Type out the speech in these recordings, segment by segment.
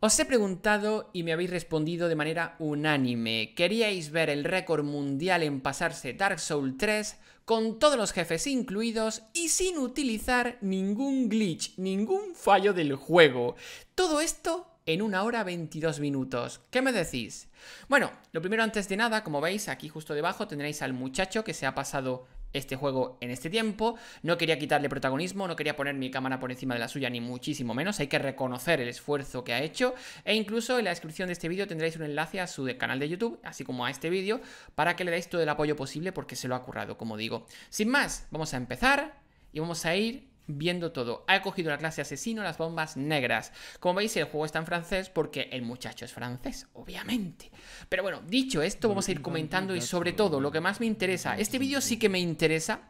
Os he preguntado y me habéis respondido de manera unánime. Queríais ver el récord mundial en pasarse Dark Souls 3 con todos los jefes incluidos y sin utilizar ningún glitch, ningún fallo del juego. Todo esto en una hora 22 minutos. ¿Qué me decís? Bueno, lo primero antes de nada, como veis, aquí justo debajo tendréis al muchacho que se ha pasado este juego en este tiempo, no quería quitarle protagonismo, no quería poner mi cámara por encima de la suya ni muchísimo menos, hay que reconocer el esfuerzo que ha hecho e incluso en la descripción de este vídeo tendréis un enlace a su canal de YouTube, así como a este vídeo, para que le deis todo el apoyo posible porque se lo ha currado, como digo. Sin más, vamos a empezar y vamos a ir viendo todo. Ha cogido la clase asesino, las bombas negras. Como veis, el juego está en francés porque el muchacho es francés, obviamente. Pero bueno, dicho esto, vamos a ir comentando y sobre todo, lo que más me interesa, este vídeo sí que me interesa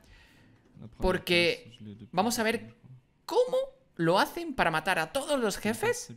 porque vamos a ver cómo lo hacen para matar a todos los jefes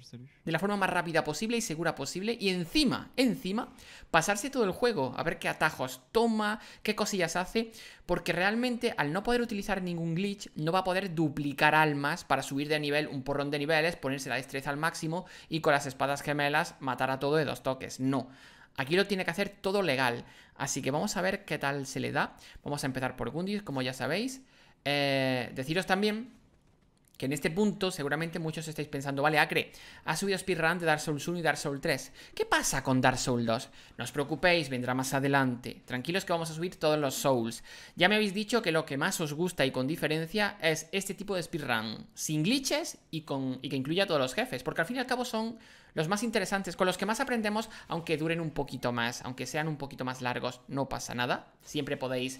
de la forma más rápida posible y segura posible. Y encima, encima, pasarse todo el juego, a ver qué atajos toma, qué cosillas hace. Porque realmente al no poder utilizar ningún glitch, no va a poder duplicar almas para subir de nivel un porrón de niveles, ponerse la destreza al máximo y con las espadas gemelas matar a todo de dos toques. No. Aquí lo tiene que hacer todo legal. Así que vamos a ver qué tal se le da. Vamos a empezar por Gundis, como ya sabéis. Eh, deciros también que en este punto seguramente muchos estáis pensando, vale, Acre, ha subido Speedrun de Dark Souls 1 y Dark Souls 3. ¿Qué pasa con Dark Souls 2? No os preocupéis, vendrá más adelante. Tranquilos que vamos a subir todos los Souls. Ya me habéis dicho que lo que más os gusta y con diferencia es este tipo de Speedrun, sin glitches y, con, y que incluya a todos los jefes, porque al fin y al cabo son los más interesantes, con los que más aprendemos, aunque duren un poquito más, aunque sean un poquito más largos, no pasa nada. Siempre podéis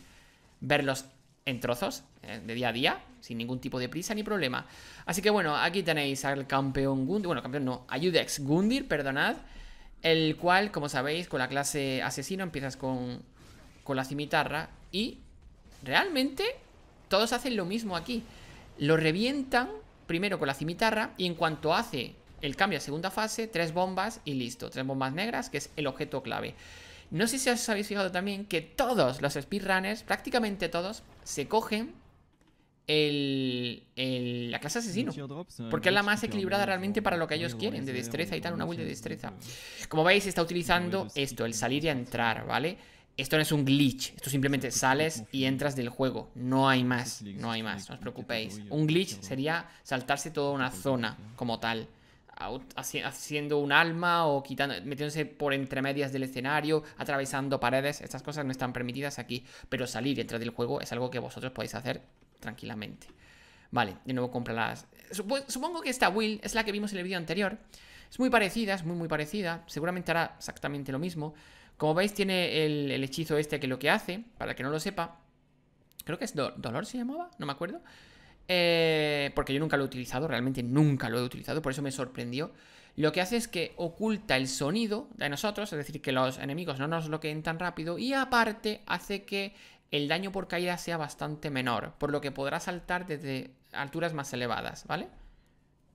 verlos en trozos, eh, de día a día, sin ningún tipo de prisa ni problema. Así que bueno, aquí tenéis al campeón Gundir, bueno, campeón no, Ayudex Gundir, perdonad, el cual, como sabéis, con la clase asesino empiezas con, con la cimitarra y realmente todos hacen lo mismo aquí. Lo revientan primero con la cimitarra y en cuanto hace el cambio a segunda fase, tres bombas y listo, tres bombas negras, que es el objeto clave. No sé si os habéis fijado también que todos los speedrunners, prácticamente todos, se cogen el, la clase asesino. Porque es la más equilibrada realmente para lo que ellos quieren, de destreza y tal, una build de destreza. Como veis, está utilizando pues, esto, el salir y entrar, ¿vale? Esto no es un glitch, esto simplemente sales y entras del juego, no hay más, no hay más, no os preocupéis. Un glitch sería saltarse toda una zona como tal haciendo un alma o quitando, metiéndose por entre medias del escenario, atravesando paredes, estas cosas no están permitidas aquí, pero salir y entrar del juego es algo que vosotros podéis hacer tranquilamente. Vale, de nuevo compra las... Supongo que esta Will es la que vimos en el vídeo anterior. Es muy parecida, es muy muy parecida, seguramente hará exactamente lo mismo. Como veis tiene el, hechizo este que lo que hace, para que no lo sepa, creo que es Dolor se llamaba, no me acuerdo eh, porque yo nunca lo he utilizado, realmente nunca lo he utilizado, por eso me sorprendió. Lo que hace es que oculta el sonido de nosotros, es decir, que los enemigos no nos bloqueen tan rápido y aparte hace que el daño por caída sea bastante menor, por lo que podrá saltar desde alturas más elevadas, ¿vale?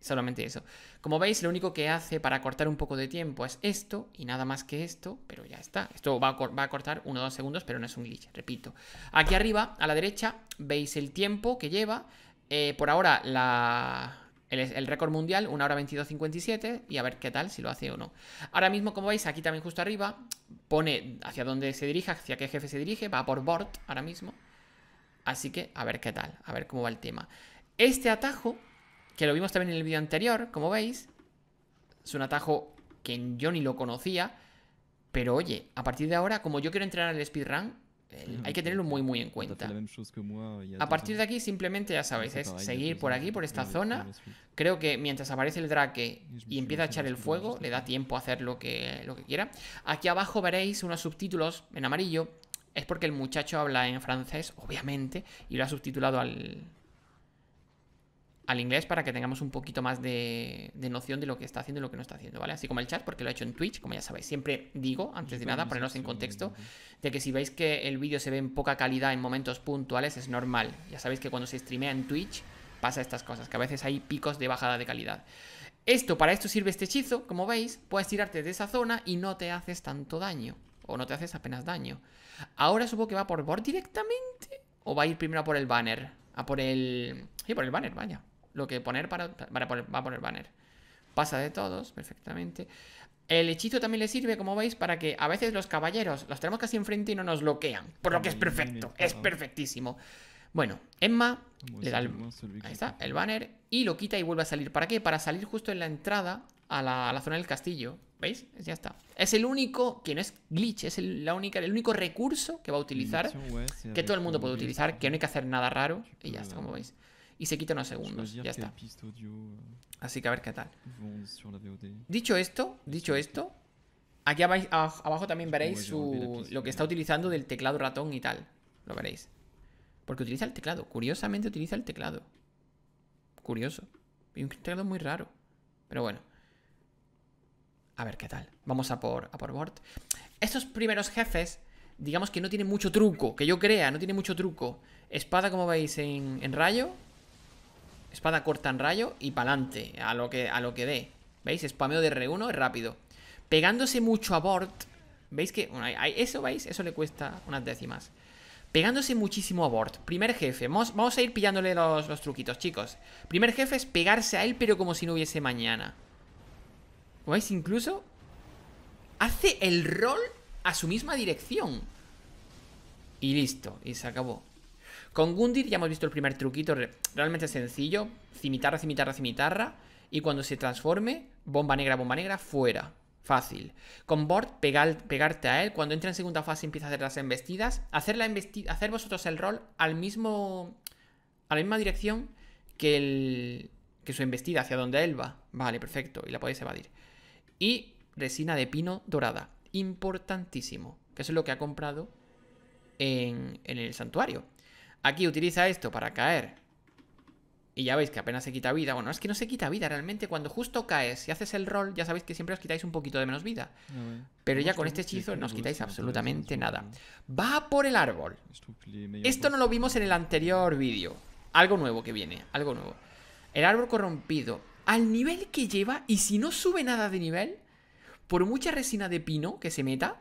Solamente eso. Como veis, lo único que hace para cortar un poco de tiempo es esto y nada más que esto, pero ya está. Esto va a, cortar 1 o 2 segundos, pero no es un glitch, repito. Aquí arriba, a la derecha, veis el tiempo que lleva eh, por ahora, el, récord mundial, 1 hora 22.57, y a ver qué tal, si lo hace o no. Ahora mismo, como veis, aquí también justo arriba, pone hacia dónde se dirige, hacia qué jefe se dirige, va por Bort ahora mismo. Así que a ver qué tal, a ver cómo va el tema. Este atajo, que lo vimos también en el vídeo anterior, como veis, es un atajo que yo ni lo conocía, pero oye, a partir de ahora, como yo quiero entrenar el speedrun, hay que tenerlo muy muy en cuenta. A partir de aquí simplemente ya sabéis, es seguir por aquí, por esta zona. Creo que mientras aparece el drake y empieza a echar el fuego, le da tiempo a hacer lo que, lo que quiera. Aquí abajo veréis unos subtítulos en amarillo. Es porque el muchacho habla en francés, obviamente, y lo ha subtitulado al, al inglés para que tengamos un poquito más de, noción de lo que está haciendo y lo que no está haciendo, ¿vale? Así como el chat, porque lo he hecho en Twitch, como ya sabéis. Siempre digo, antes de nada, ponernos en contexto, de que si veis que el vídeo se ve en poca calidad en momentos puntuales, es normal. Ya sabéis que cuando se streamea en Twitch pasa estas cosas, que a veces hay picos de bajada de calidad. Esto, para esto sirve este hechizo, como veis, puedes tirarte de esa zona y no te haces tanto daño, o no te haces apenas daño. Ahora supongo que va por board directamente, o va a ir primero a por el banner, a por el... Sí, por el banner, vaya lo que poner para, para va a poner banner. Pasa de todos, perfectamente. El hechizo también le sirve, como veis, para que a veces los caballeros los tenemos casi enfrente y no nos bloquean. Por lo que es perfecto, es perfectísimo. Bueno, Emma le da el, está, el banner y lo quita y vuelve a salir. ¿Para qué? Para salir justo en la entrada a la, zona del castillo. ¿Veis? Ya está. Es el único, que no es glitch, es la única, el único recurso que va a utilizar, que todo el mundo puede utilizar, que no hay que hacer nada raro. Y ya está, como veis y se quita unos segundos. Ya está. Euh, Así que a ver qué tal. Dicho esto, dicho esto, aquí abajo, abajo también veréis su, lo que está utilizando del teclado ratón y tal. Lo veréis. Porque utiliza el teclado. Curiosamente utiliza el teclado. Curioso. Y un teclado muy raro. Pero bueno. A ver qué tal. Vamos a por, a por board. Estos primeros jefes, digamos que no tienen mucho truco. Que yo crea, no tiene mucho truco. Espada, como veis, en, en rayo. Espada corta en rayo y pa'lante, a lo que a lo que dé. ¿Veis? Spameo de R1 es rápido. Pegándose mucho a Bort. ¿Veis que? eso, ¿veis? Eso le cuesta unas décimas. Pegándose muchísimo a Bort. Primer jefe. Vamos, a ir pillándole los, truquitos, chicos. Primer jefe es pegarse a él, pero como si no hubiese mañana. veis? Incluso hace el rol a su misma dirección. Y listo. Y se acabó. Con Gundir ya hemos visto el primer truquito realmente sencillo. Cimitarra, cimitarra, cimitarra. Y cuando se transforme, bomba negra, bomba negra, fuera. Fácil. Con Bord, pegarte a él. Cuando entra en segunda fase empieza a hacer las embestidas. Hacer, la hacer vosotros el rol al mismo... A la misma dirección que el... Que su embestida, hacia donde él va. Vale, perfecto. Y la podéis evadir. Y resina de pino dorada. Importantísimo. Que es lo que ha comprado en el santuario. Aquí utiliza esto para caer. Y ya veis que apenas se quita vida. Bueno, es que no se quita vida realmente. Cuando justo caes y haces el rol, ya sabéis que siempre os quitáis un poquito de menos vida. Eh. Pero ya con este hechizo no os quitáis absolutamente nada. Va por el árbol. Esto no lo vimos en el anterior vídeo. Algo nuevo que viene, algo nuevo. El árbol corrompido. Al nivel que lleva, y si no sube nada de nivel, por mucha resina de pino que se meta,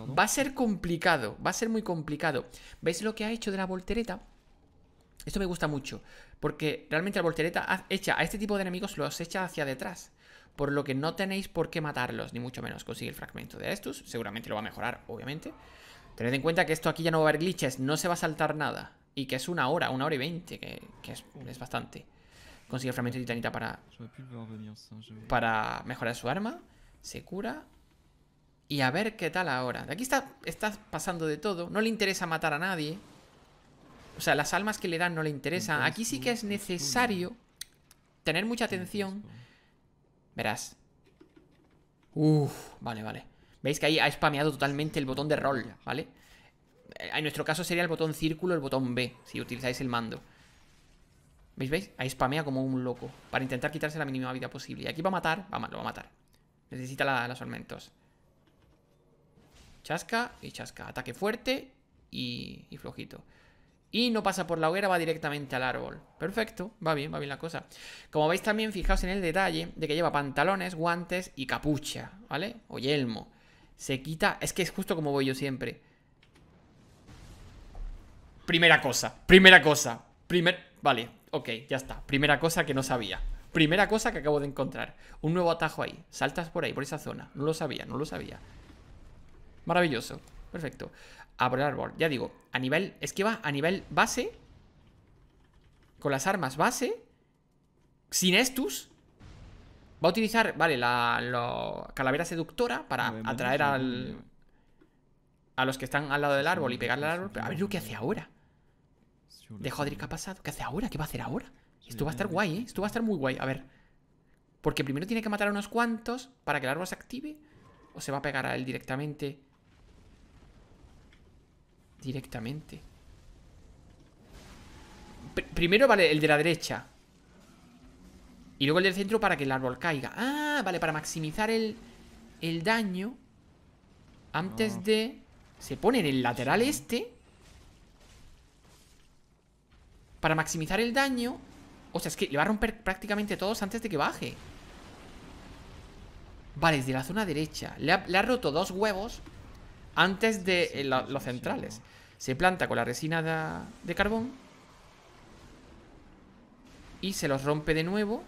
Va a ser complicado, va a ser muy complicado. ¿Veis lo que ha hecho de la voltereta? Esto me gusta mucho, porque realmente la voltereta hecha a este tipo de enemigos los echa hacia detrás. Por lo que no tenéis por qué matarlos, ni mucho menos consigue el fragmento de estos. Seguramente lo va a mejorar, obviamente. Tened en cuenta que esto aquí ya no va a haber glitches, no se va a saltar nada. Y que es una hora, una hora y veinte, que, es, es, bastante. Consigue el fragmento de titanita para, para mejorar su arma. Se cura y a ver qué tal ahora. Aquí está, pasando de todo. No le interesa matar a nadie. O sea, las almas que le dan no le interesan. Aquí sí que es necesario tener mucha atención. Verás. Uf, vale, vale. Veis que ahí ha spameado totalmente el botón de rol, ¿vale? Eh, en nuestro caso sería el botón círculo, el botón B, si utilizáis el mando. ¿Veis? ¿Veis? Ahí spamea como un loco. Para intentar quitarse la mínima vida posible. Y aquí va a matar. Va a, lo va a matar. Necesita la, los ormentos. Chasca y chasca. Ataque fuerte y, flojito. Y no pasa por la hoguera, va directamente al árbol. Perfecto, va bien, va bien la cosa. Como veis también, fijaos en el detalle de que lleva pantalones, guantes y capucha, ¿vale? O yelmo. Se quita... Es que es justo como voy yo siempre. Primera cosa, primera cosa. Primer... Vale, ok, ya está. Primera cosa que no sabía. Primera cosa que acabo de encontrar. Un nuevo atajo ahí. Saltas por ahí, por esa zona. No lo sabía, no lo sabía. Maravilloso. Perfecto. A por el árbol. Ya digo, a nivel... Es que va a nivel base. Con las armas base. Sin estus. Va a utilizar, vale, la, calavera seductora para atraer al... A los que están al lado del árbol y pegarle al árbol. a ver lo que hace ahora. De ¿qué ha pasado. ¿Qué hace ahora? ¿Qué va a hacer ahora? Esto va a estar guay, ¿eh? Esto va a estar muy guay. A ver. Porque primero tiene que matar a unos cuantos para que el árbol se active. ¿O se va a pegar a él directamente? Directamente Primero, vale, el de la derecha Y luego el del centro para que el árbol caiga Ah, vale, para maximizar el, el daño Antes de... Se pone en el lateral este Para maximizar el daño O sea, es que le va a romper prácticamente todos antes de que baje Vale, desde la zona derecha. Le ha, roto dos huevos antes de eh, los centrales. Se planta con la resina de carbón. Y se los rompe de nuevo.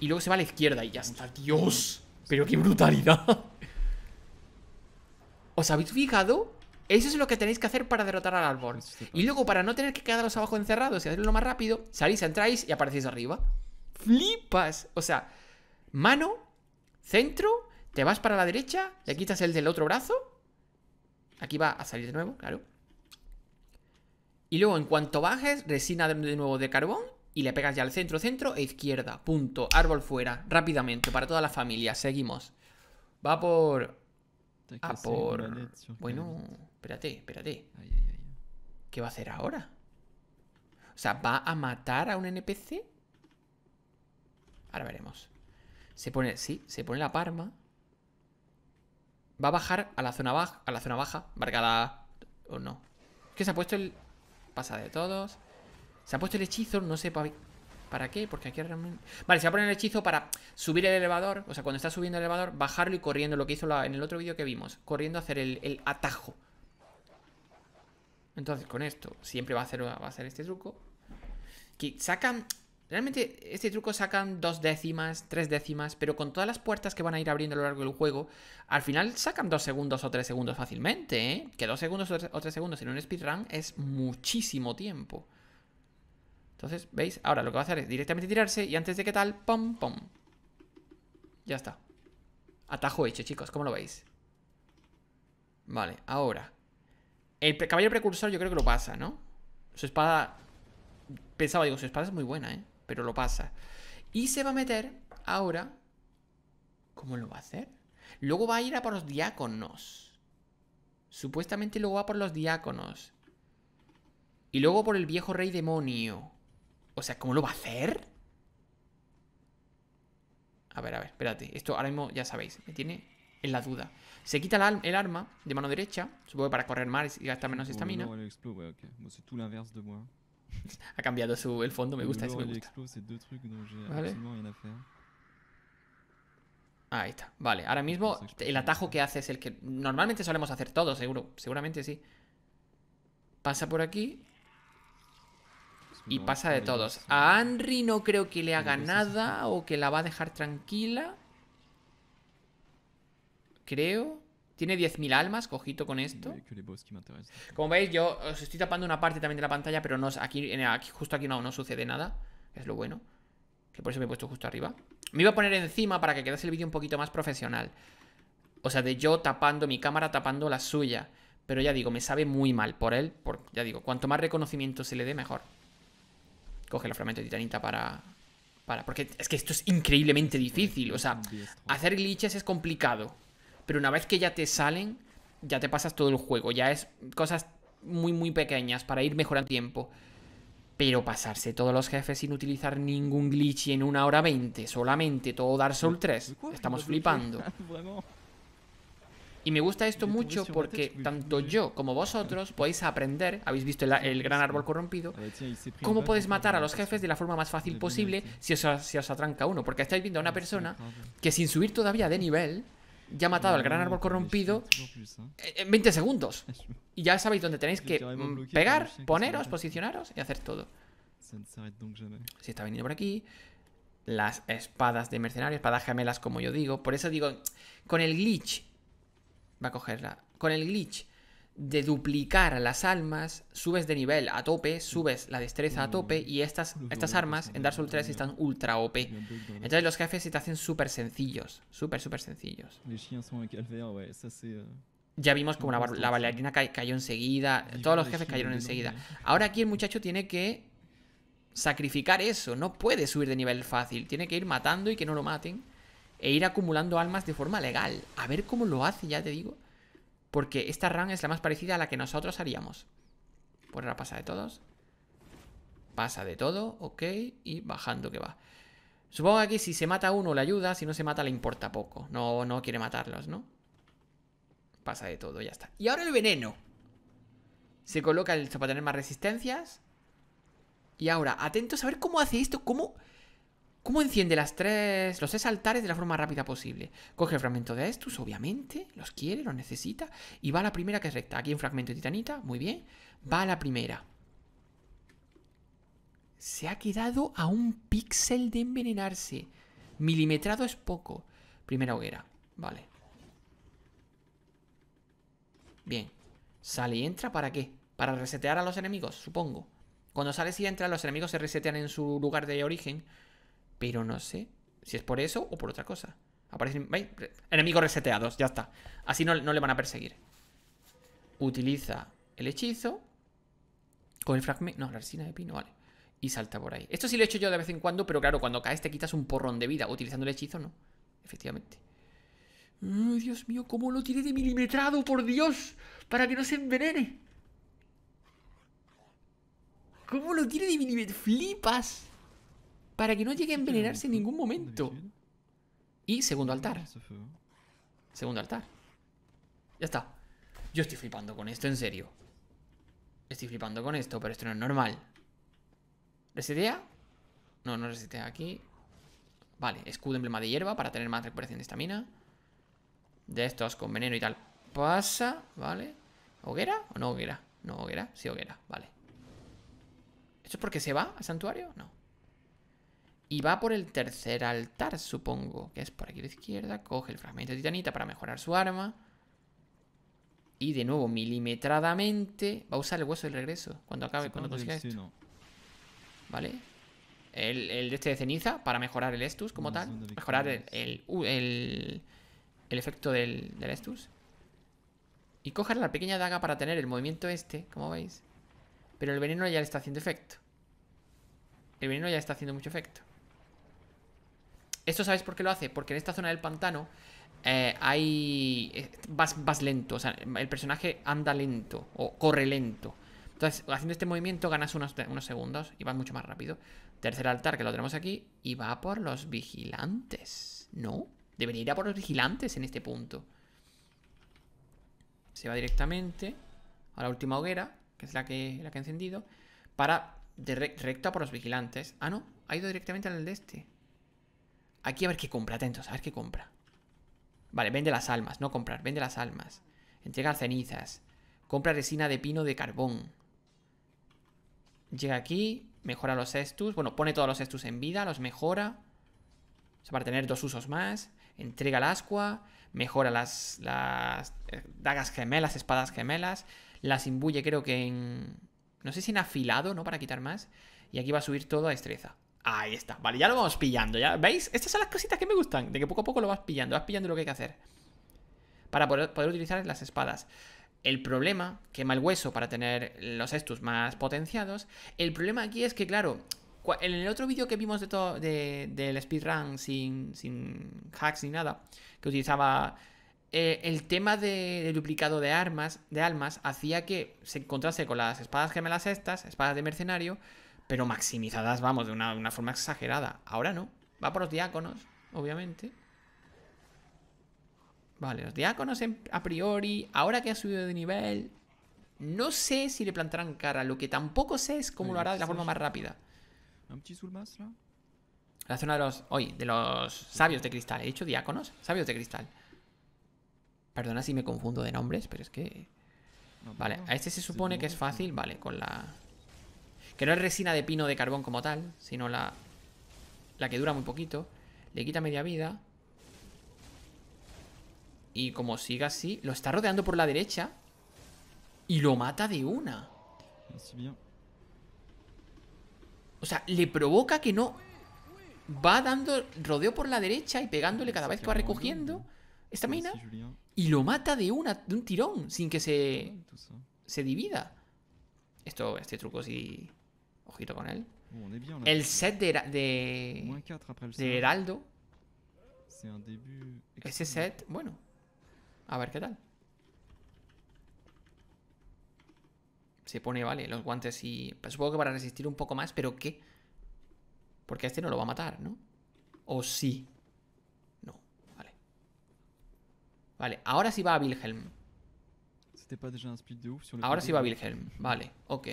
Y luego se va a la izquierda y ya está. ¡Dios! Pero qué brutalidad. ¿Os habéis fijado? Eso es lo que tenéis que hacer para derrotar al árbol. Y luego, para no tener que quedaros abajo encerrados y hacerlo más rápido, salís, entráis y aparecéis arriba. ¡Flipas! O sea, mano, centro, te vas para la derecha, le quitas el del otro brazo. Aquí va a salir de nuevo, claro. Y luego en cuanto bajes, resina de nuevo de carbón y le pegas ya al centro, centro e izquierda. Punto. Árbol fuera. Rápidamente, para toda la familia. Seguimos. Va por... Ah, por... Bueno, espérate, espérate. ¿Qué va a hacer ahora? O sea, ¿va a matar a un NPC? Ahora veremos. Se pone... Sí, se pone la parma. Va a bajar a la zona baja, a la zona baja, marcada... O no. ¿Qué se ha puesto el... Pasa de todos. Se ha puesto el hechizo, no sé para, qué, porque aquí realmente... Vale, se va a poner el hechizo para subir el elevador, o sea, cuando está subiendo el elevador, bajarlo y corriendo, lo que hizo en el otro vídeo que vimos, corriendo a hacer el, el, atajo. Entonces, con esto, siempre va a hacer, va a hacer este truco. Que sacan Realmente este truco sacan dos décimas, tres décimas, pero con todas las puertas que van a ir abriendo a lo largo del juego, al final sacan dos segundos o tres segundos fácilmente, ¿eh? Que dos segundos o tres segundos en un speedrun es muchísimo tiempo. Entonces, ¿veis? Ahora lo que va a hacer es directamente tirarse y antes de que tal, pom, pom. Ya está. Atajo hecho, chicos, ¿cómo lo veis? Vale, ahora. El caballero precursor yo creo que lo pasa, ¿no? Su espada... Pensaba, digo, su espada es muy buena, ¿eh? pero lo pasa. Y se va a meter ahora. ¿Cómo lo va a hacer? Luego va a ir a por los diáconos. Supuestamente luego va por los diáconos. Y luego por el viejo rey demonio. O sea, ¿cómo lo va a hacer? A ver, a ver, espérate. Esto ahora mismo ya sabéis. Me tiene en la duda. Se quita el, arma de mano derecha. Supongo que para correr más y gastar menos estamina ha cambiado el fondo, me gusta, eso me gusta. Ahí está, vale. Ahora mismo el atajo que hace es el que normalmente solemos hacer todos, seguro. Seguramente sí. Pasa por aquí. Y pasa de todos. A Henry no creo que le haga nada o que la va a dejar tranquila. Creo. Tiene 10.000 almas, cojito con esto. Como veis, yo os estoy tapando una parte también de la pantalla, pero no, aquí, aquí justo aquí no, no sucede nada. Es lo bueno. Que por eso me he puesto justo arriba. Me iba a poner encima para que quedase el vídeo un poquito más profesional. O sea, de yo tapando mi cámara, tapando la suya. Pero ya digo, me sabe muy mal por él. Por, ya digo, cuanto más reconocimiento se le dé, mejor. Coge el fragmento de titanita para, para... Porque es que esto es increíblemente difícil. O sea, hacer glitches es complicado. Pero una vez que ya te salen, ya te pasas todo el juego. Ya es cosas muy, muy pequeñas para ir mejorando tiempo. Pero pasarse todos los jefes sin utilizar ningún glitch y en una hora 20, solamente todo Dark Souls 3, estamos flipando. Y me gusta esto mucho porque tanto yo como vosotros podéis aprender, habéis visto el, gran árbol corrompido, cómo podéis matar a los jefes de la forma más fácil posible si os, si os atranca uno. Porque estáis viendo a una ah, persona que sin subir todavía de nivel ya ha matado al gran árbol corrompido eh, en 20 segundos. Y ya sabéis dónde tenéis que mm, pegar, poneros, posicionaros y hacer todo. Si está viniendo por aquí. Las espadas de mercenario, espadas gemelas, como yo digo. Por eso digo, con el glitch. Va a cogerla. Con el glitch de duplicar las almas, subes de nivel a tope, subes la destreza a tope y estas, estas armas en Dark Souls 3 están ultra OP. Entonces los jefes se te hacen súper sencillos, súper, súper sencillos. Eh. Ya vimos como la, bailarina cayó enseguida, todos los jefes cayeron enseguida. Ahora aquí el muchacho tiene que sacrificar eso, no puede subir de nivel fácil, tiene que ir matando y que no lo maten e ir acumulando almas de forma legal. A ver cómo lo hace, ya te digo. Porque esta run es la más parecida a la que nosotros haríamos. Por pues ahora pasa de todos. Pasa de todo, ok. Y bajando que va. Supongo que aquí si se mata uno le ayuda, si no se mata le importa poco. No, no quiere matarlos, ¿no? Pasa de todo, ya está. Y ahora el veneno. Se coloca esto para tener más resistencias. Y ahora, atentos a ver cómo hace esto, cómo ¿Cómo enciende las tres, los tres altares de la forma rápida posible? Coge el fragmento de estos, obviamente, los quiere, los necesita, y va a la primera que es recta. Aquí hay un fragmento de titanita, muy bien, va a la primera. Se ha quedado a un píxel de envenenarse. Milimetrado es poco. Primera hoguera, vale. Bien, sale y entra, ¿para qué? Para resetear a los enemigos, supongo. Cuando sale y entra, los enemigos se resetean en su lugar de origen pero no sé si es por eso o por otra cosa. Aparecen. Enemigos reseteados, ya está. Así no, le van a perseguir. Utiliza el hechizo. Con el fragmento. No, la resina de pino, vale. Y salta por ahí. Esto sí lo he hecho yo de vez en cuando, pero claro, cuando caes te quitas un porrón de vida. Utilizando el hechizo, no. Efectivamente. Dios mío, cómo lo tiene de milimetrado, por Dios. Para que no se envenene. ¿Cómo lo tiene de milimetrado? ¡Flipas! para que no llegue a envenenarse en ningún momento. Y segundo altar. Segundo altar. Ya está. Yo estoy flipando con esto, en serio. Estoy flipando con esto, pero esto no es normal. ¿Resetea? No, no resetea aquí. Vale, escudo emblema de hierba para tener más recuperación de estamina. De estos con veneno y tal. Pasa, ¿vale? ¿Hoguera o no hoguera? No, hoguera, sí hoguera, vale. ¿Esto es porque se va al santuario? No. Y va por el tercer altar, supongo, que es por aquí a la izquierda. Coge el fragmento de titanita para mejorar su arma. Y de nuevo, milimetradamente, va a usar el hueso del regreso cuando acabe, cuando consiga esto. ¿Vale? El, de este de ceniza para mejorar el Estus como tal. Mejorar el, el, efecto del, del, Estus. Y coger la pequeña daga para tener el movimiento este, como veis. Pero el veneno ya le está haciendo efecto. El veneno ya está haciendo mucho efecto. Esto sabes por qué lo hace, porque en esta zona del pantano eh, hay. Eh, vas, vas lento, o sea, el personaje anda lento o corre lento. Entonces, haciendo este movimiento ganas unos, unos segundos y vas mucho más rápido. Tercer altar, que lo tenemos aquí, y va por los vigilantes. ¿No? Debería ir a por los vigilantes en este punto. Se va directamente a la última hoguera, que es la que, la que he encendido, para de recta por los vigilantes. Ah, no, ha ido directamente al de este. Aquí a ver qué compra, atentos, a ver qué compra. Vale, vende las almas, no comprar, vende las almas. Entrega cenizas. Compra resina de pino de carbón. Llega aquí, mejora los estus. Bueno, pone todos los estus en vida, los mejora. O sea, para tener dos usos más. Entrega el ascua, mejora las, las eh, dagas gemelas, espadas gemelas. Las imbuye creo que en... No sé si en afilado, ¿no? Para quitar más. Y aquí va a subir todo a destreza. Ahí está, vale, ya lo vamos pillando, ¿ya? ¿Veis? Estas son las cositas que me gustan, de que poco a poco lo vas pillando, vas pillando lo que hay que hacer. Para poder, utilizar las espadas. El problema, quema el hueso para tener los estus más potenciados. El problema aquí es que, claro, en el otro vídeo que vimos de todo de, del speedrun sin, sin hacks ni nada, que utilizaba eh, el tema de, duplicado de armas, de almas, hacía que se encontrase con las espadas gemelas estas, espadas de mercenario, pero maximizadas, vamos, de una, forma exagerada. Ahora no. Va por los diáconos, obviamente. Vale, los diáconos a priori, ahora que ha subido de nivel, no sé si le plantarán cara. Lo que tampoco sé es cómo lo hará de la forma más rápida. La zona de los... Oye, de los sabios de cristal. ¿He dicho diáconos? Sabios de cristal. Perdona si me confundo de nombres, pero es que... Vale, a este se supone que es fácil. Vale, con la... Que no es resina de pino de carbón como tal, sino la, que dura muy poquito. Le quita media vida. Y como siga así, lo está rodeando por la derecha. Y lo mata de una. O sea, le provoca que no... Va dando rodeo por la derecha y pegándole cada vez que va recogiendo esta mina. Y lo mata de una, de un tirón, sin que se, se divida. Esto, este truco sí Ojito con él. el set de, de, Heraldo. Ese set, bueno. A ver qué tal. Se pone, vale, los guantes y... Pues, supongo que para resistir un poco más, pero ¿qué? Porque este no lo va a matar, ¿no? ¿O sí? No, vale. Vale, ahora sí va a Wilhelm. Ahora sí va a Wilhelm, vale, ok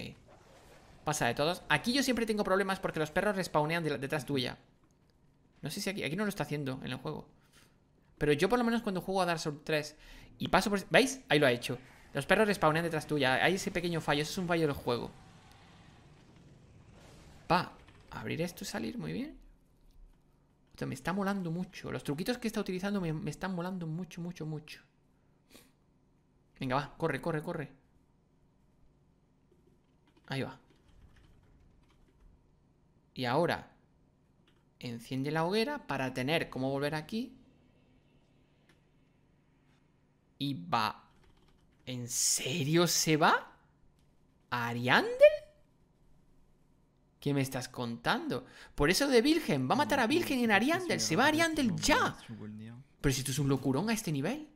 pasa de todos. Aquí yo siempre tengo problemas porque los perros respawnean detrás tuya. No sé si aquí, aquí no lo está haciendo en el juego. Pero yo por lo menos cuando juego a Dark Souls 3 y paso por... ¿Veis? Ahí lo ha hecho. Los perros respawnean detrás tuya. Hay ese pequeño fallo. Eso es un fallo del juego. Va. Abrir esto y salir. Muy bien. me está molando mucho. Los truquitos que está utilizando me, me están molando mucho, mucho, mucho. Venga, va. Corre, corre, corre. Ahí va. Y ahora enciende la hoguera para tener cómo volver aquí. Y va. ¿En serio se va? ¿A ¿Ariandel? ¿Qué me estás contando? Por eso de Virgen. Va a matar a Virgen en Ariandel. Se va a Ariandel ya. Pero si esto es un locurón a este nivel.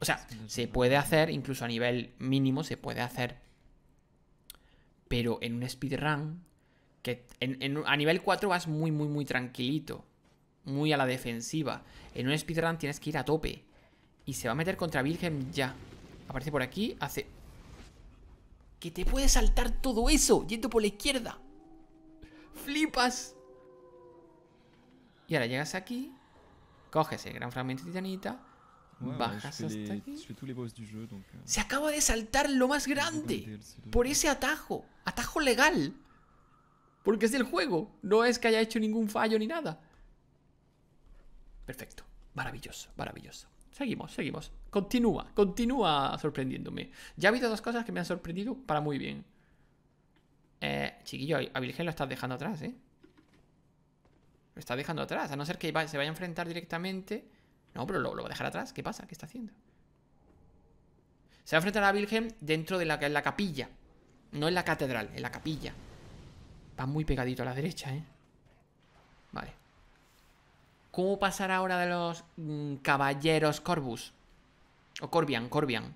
O sea, se puede hacer, incluso a nivel mínimo, se puede hacer pero en un speedrun, que a nivel 4 vas muy, muy, muy tranquilito, muy a la defensiva. En un speedrun tienes que ir a tope. Y se va a meter contra virgen ya. Aparece por aquí, hace... ¡Que te puede saltar todo eso! Yendo por la izquierda. ¡Flipas! Y ahora llegas aquí, coges el gran fragmento de titanita Bajas hasta aquí. Se acaba de saltar lo más grande por ese atajo, atajo legal. Porque es del juego, no es que haya hecho ningún fallo ni nada. Perfecto, maravilloso, maravilloso. Seguimos, seguimos. Continúa, continúa sorprendiéndome. Ya ha visto dos cosas que me han sorprendido para muy bien. Eh, chiquillo, a Virgen lo estás dejando atrás, ¿eh? Lo estás dejando atrás, a no ser que se vaya a enfrentar directamente no, pero lo, va a dejar atrás. ¿Qué pasa? ¿Qué está haciendo? Se va a enfrentar a la Virgen dentro de la, la capilla. No en la catedral, en la capilla. Va muy pegadito a la derecha, ¿eh? Vale. ¿Cómo pasará ahora de los mm, caballeros Corbus? O Corbian, Corbian.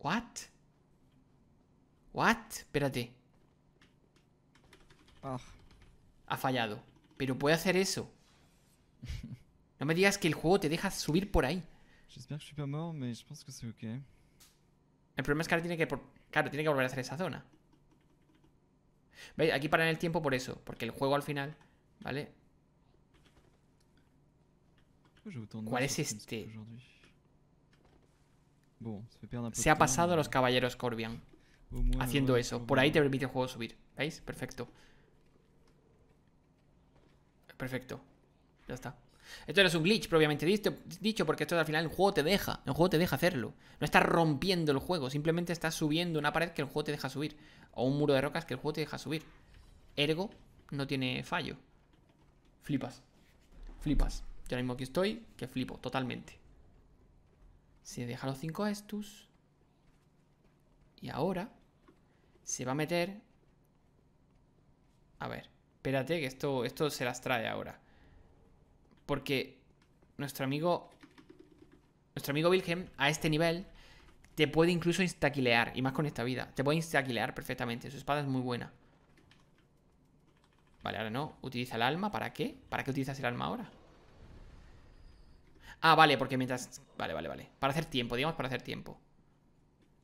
¿What? ¿What? Espérate. Ah. Ha fallado. Pero puede hacer eso. No me digas que el juego te deja subir por ahí. El problema es que ahora tiene que, tiene que volver a hacer esa zona. ¿Veis? Aquí paran el tiempo por eso, porque el juego al final, ¿vale? ¿Cuál es este? Se ha pasado a los caballeros Corbian haciendo eso. Por ahí te permite el juego subir. ¿Veis? Perfecto. Perfecto. Ya está. Esto no es un glitch propiamente dicho, porque esto al final el juego te deja. El juego te deja hacerlo. No estás rompiendo el juego, simplemente estás subiendo una pared que el juego te deja subir. O un muro de rocas que el juego te deja subir. Ergo, no tiene fallo. Flipas. Flipas. Yo ahora mismo aquí estoy, que flipo totalmente. Se deja los cinco estus. Y ahora se va a meter... A ver, espérate que esto, esto se las trae ahora. Porque nuestro amigo... Nuestro amigo Wilhelm, a este nivel, te puede incluso instaquilear. Y más con esta vida. Te puede instaquilear perfectamente. Su espada es muy buena. Vale, ahora no. Utiliza el alma. ¿Para qué? ¿Para qué utilizas el alma ahora? Ah, vale, porque mientras... Vale, vale, vale. Para hacer tiempo, digamos, para hacer tiempo.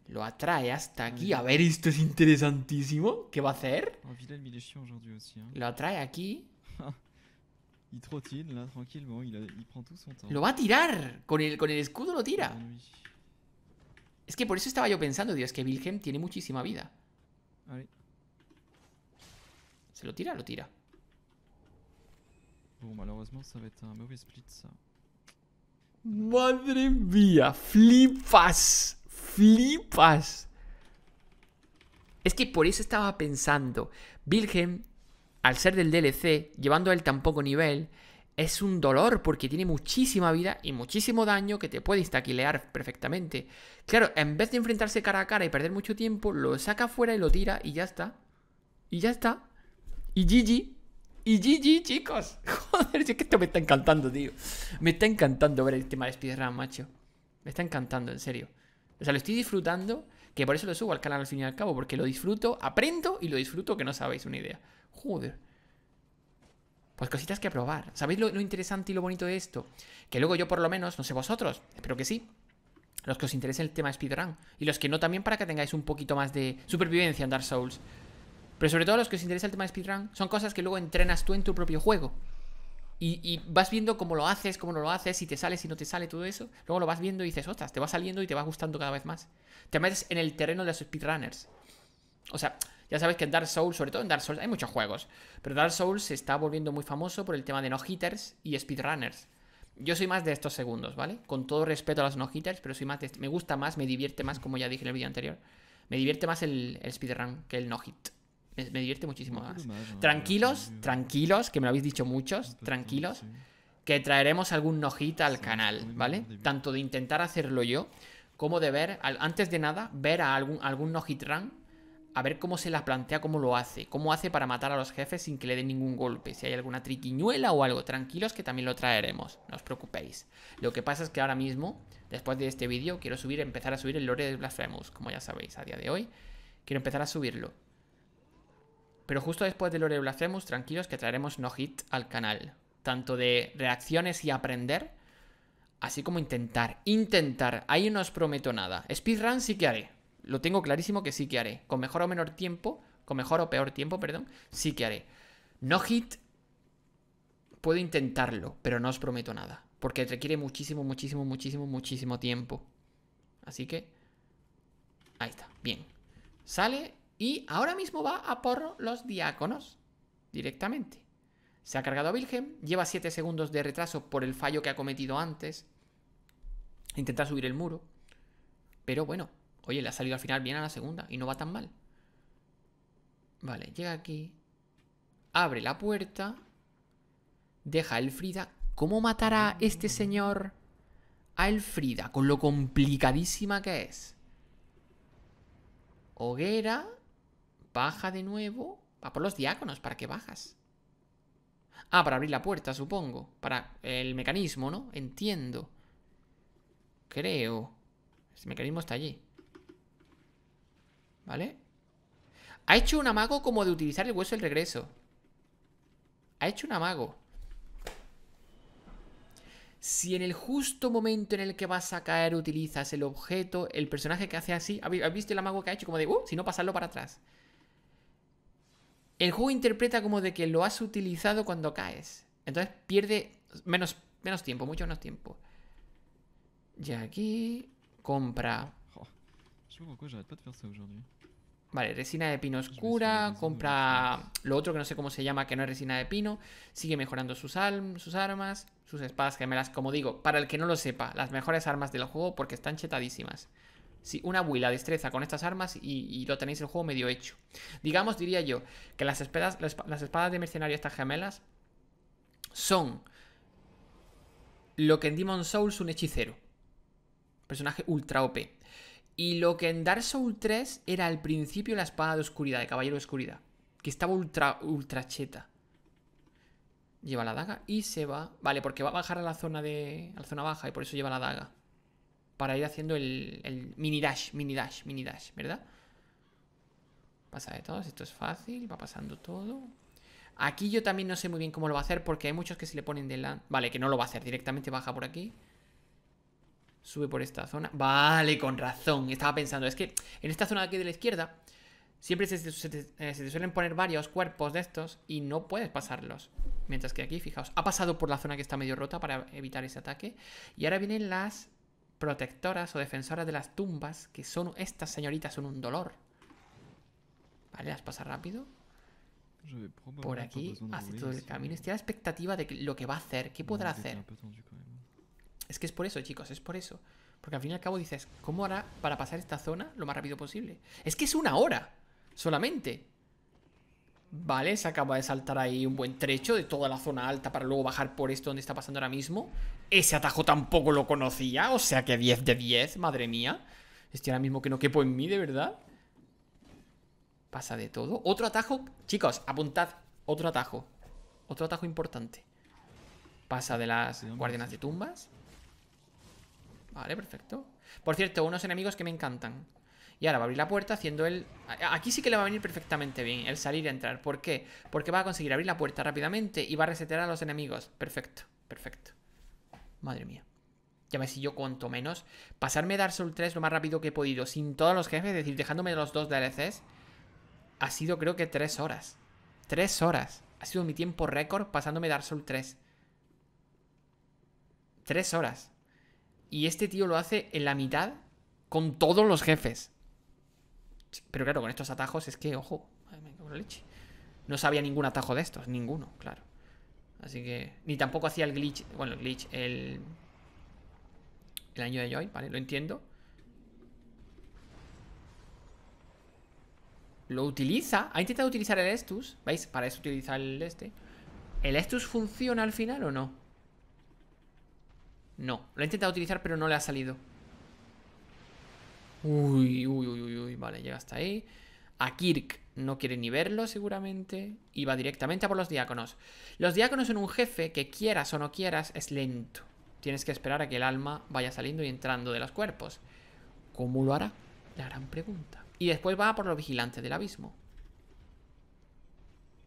Lo atrae hasta aquí. A ver, esto es interesantísimo. ¿Qué va a hacer? Oh, Lo atrae aquí. Lo va a tirar, con el, con el escudo lo tira. Es que por eso estaba yo pensando, Dios, que Wilhelm tiene muchísima vida. ¿Se lo tira? Lo tira. Madre mía, flipas, flipas. Es que por eso estaba pensando, Wilhelm al ser del DLC, llevando a él tan poco nivel, es un dolor porque tiene muchísima vida y muchísimo daño que te puede instaquilear perfectamente. Claro, en vez de enfrentarse cara a cara y perder mucho tiempo, lo saca afuera y lo tira y ya está. Y ya está. Y GG. Y GG, chicos. Joder, es que esto me está encantando, tío. Me está encantando ver el tema de Speedrun, macho. Me está encantando, en serio. O sea, lo estoy disfrutando. Que por eso lo subo al canal al fin y al cabo, porque lo disfruto, aprendo y lo disfruto que no sabéis una idea. Joder. Pues cositas que probar. ¿Sabéis lo, interesante y lo bonito de esto? Que luego yo por lo menos, no sé vosotros, espero que sí, los que os interese el tema speedrun y los que no también para que tengáis un poquito más de supervivencia en Dark Souls. Pero sobre todo los que os interesa el tema de speedrun son cosas que luego entrenas tú en tu propio juego. Y, vas viendo cómo lo haces, cómo no lo haces, si te sale, si no te sale, todo eso. Luego lo vas viendo y dices, ostras, te va saliendo y te va gustando cada vez más. Te metes en el terreno de los speedrunners. O sea, ya sabes que en Dark Souls, sobre todo en Dark Souls, hay muchos juegos, pero Dark Souls se está volviendo muy famoso por el tema de no-hitters y speedrunners. Yo soy más de estos segundos, ¿vale? Con todo respeto a los no-hitters, pero soy más de, me gusta más, me divierte más, como ya dije en el vídeo anterior. Me divierte más el, el speedrun que el no-hit me, divierte muchísimo más. Tranquilos, tranquilos, que me lo habéis dicho muchos, tranquilos, que traeremos algún nojita al canal, ¿vale? Tanto de intentar hacerlo yo, como de ver, antes de nada, ver a algún, algún a ver cómo se la plantea, cómo lo hace, cómo hace para matar a los jefes sin que le den ningún golpe, si hay alguna triquiñuela o algo, tranquilos que también lo traeremos, no os preocupéis. Lo que pasa es que ahora mismo, después de este vídeo, quiero subir, empezar a subir el lore de Blasphemous, como ya sabéis, a día de hoy, quiero empezar a subirlo. Pero justo después de lo hacemos tranquilos que traeremos no hit al canal. Tanto de reacciones y aprender, así como intentar. Intentar, ahí no os prometo nada. Speedrun sí que haré. Lo tengo clarísimo que sí que haré. Con mejor o menor tiempo, con mejor o peor tiempo, perdón, sí que haré. No hit, puedo intentarlo, pero no os prometo nada. Porque requiere muchísimo, muchísimo, muchísimo, muchísimo tiempo. Así que... Ahí está, bien. Sale y ahora mismo va a por los diáconos directamente. Se ha cargado a Wilhelm, lleva 7 segundos de retraso por el fallo que ha cometido antes. Intenta subir el muro. Pero bueno, oye, le ha salido al final bien a la segunda y no va tan mal. Vale, llega aquí. Abre la puerta. Deja a Elfrida. ¿Cómo matará este señor a Elfrida? Con lo complicadísima que es. Hoguera. Baja de nuevo. Va por los diáconos, ¿para qué bajas? Ah, para abrir la puerta, supongo. Para el mecanismo, ¿no? Entiendo. Creo. Este mecanismo está allí. ¿Vale? Ha hecho un amago como de utilizar el hueso del regreso. Ha hecho un amago. Si en el justo momento en el que vas a caer utilizas el objeto, el personaje que hace así... ¿Has visto el amago que ha hecho? Como de, uh, si no, pasarlo para atrás el juego interpreta como de que lo has utilizado cuando caes. Entonces pierde menos, menos tiempo, mucho menos tiempo. Y aquí. Compra. Oh, vale, resina de pino oscura. Compra lo otro que no sé cómo se llama, que no es resina de pino. Sigue mejorando sus, sus armas, sus espadas gemelas. Como digo, para el que no lo sepa, las mejores armas del juego porque están chetadísimas si una buila destreza con estas armas y, lo tenéis el juego medio hecho. Digamos, diría yo, que las espadas, las, espadas de mercenario, estas gemelas, son lo que en Demon Souls un hechicero. Personaje ultra OP. Y lo que en Dark Souls 3 era al principio la espada de oscuridad, de caballero de oscuridad. Que estaba ultra, ultra cheta. Lleva la daga y se va. Vale, porque va a bajar a la zona de. a la zona baja y por eso lleva la daga para ir haciendo el, mini dash, mini dash, mini dash, ¿verdad? Pasa de todos, esto es fácil, va pasando todo. Aquí yo también no sé muy bien cómo lo va a hacer porque hay muchos que se le ponen delante. Vale, que no lo va a hacer, directamente baja por aquí. Sube por esta zona. Vale, con razón. Estaba pensando, es que en esta zona de aquí de la izquierda siempre se se te, eh, suelen poner varios cuerpos de estos y no puedes pasarlos. Mientras que aquí, fijaos, ha pasado por la zona que está medio rota para evitar ese ataque. Y ahora vienen las protectoras o defensoras de las tumbas, que son estas señoritas, son un dolor. Vale, las pasa rápido. Por aquí pues, hace todo el camino. Estoy a la expectativa de lo que va a hacer, qué podrá hacer. Pues, es que es por eso, chicos, es por eso. Porque al fin y al cabo dices, ¿cómo hará para pasar esta zona lo más rápido posible? Es que es una hora solamente. Vale, se acaba de saltar ahí un buen trecho de toda la zona alta para luego bajar por esto donde está pasando ahora mismo. Ese atajo tampoco lo conocía, o sea que 10 de 10, madre mía. Estoy ahora mismo que no quepo en mí, de verdad. Pasa de todo. Otro atajo, chicos, apuntad. Otro atajo. Otro atajo importante. Pasa de las guardianas de tumbas. Vale, perfecto. Por cierto, unos enemigos que me encantan. Y ahora va a abrir la puerta haciendo el... Aquí sí que le va a venir perfectamente bien el salir y entrar. ¿Por qué? Porque va a conseguir abrir la puerta rápidamente y va a resetear a los enemigos. Perfecto, perfecto. Madre mía. Ya me si yo cuanto menos. Pasarme Dark Souls 3 lo más rápido que he podido, sin todos los jefes, es decir, dejándome los dos DLCs, ha sido creo que tres horas. Tres horas. Ha sido mi tiempo récord pasándome Dark Souls 3. Tres horas. Y este tío lo hace en la mitad con todos los jefes. Pero claro, con estos atajos es que, ojo, No sabía ningún atajo de estos, ninguno, claro. Así que. Ni tampoco hacía el glitch. Bueno, el glitch, el. El año de Joy, ¿vale? Lo entiendo. Lo utiliza. Ha intentado utilizar el Estus. ¿Veis? Para eso utiliza el este. ¿El Estus funciona al final o no? No. Lo ha intentado utilizar, pero no le ha salido. Uy, uy, uy, uy, vale, llega hasta ahí. A Kirk no quiere ni verlo seguramente y va directamente a por los diáconos. Los diáconos son un jefe que quieras o no quieras es lento. Tienes que esperar a que el alma vaya saliendo y entrando de los cuerpos. ¿Cómo lo hará? La gran pregunta. Y después va por los vigilantes del abismo.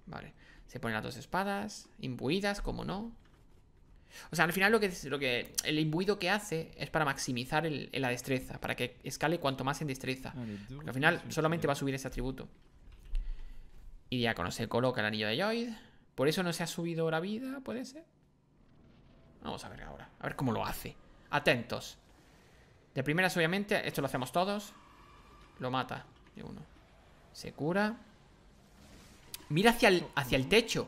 Vale. Se ponen las dos espadas, imbuidas, como no. O sea, al final lo que, lo que el imbuido que hace es para maximizar la destreza, para que escale cuanto más en destreza. Ah, al final solamente va a subir ese atributo. Y Diácono se coloca el anillo de Lloyd. Por eso no se ha subido la vida, puede ser. Vamos a ver ahora, a ver cómo lo hace. Atentos. De primeras, obviamente, esto lo hacemos todos. Lo mata de uno. Se cura. Mira hacia hacia el techo.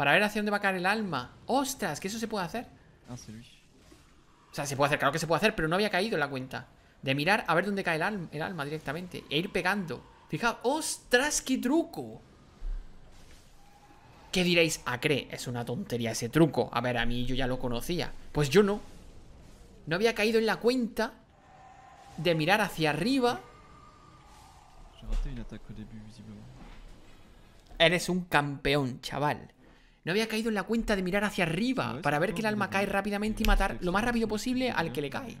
Para ver hacia dónde va a caer el alma. ¡Ostras! ¿Que eso se puede hacer? Ah, o sea, se puede hacer, claro que se puede hacer, pero no había caído en la cuenta. De mirar a ver dónde cae el, alma, directamente. E ir pegando. Fijaos, ¡ostras! ¡Qué truco! ¿Qué diréis? Acre, ah, es una tontería ese truco. A ver, a mí yo ya lo conocía. Pues yo no. No había caído en la cuenta de mirar hacia arriba. Eres un campeón, chaval. No había caído en la cuenta de mirar hacia arriba para ver que el alma cae rápidamente y matar lo más rápido posible al que le cae.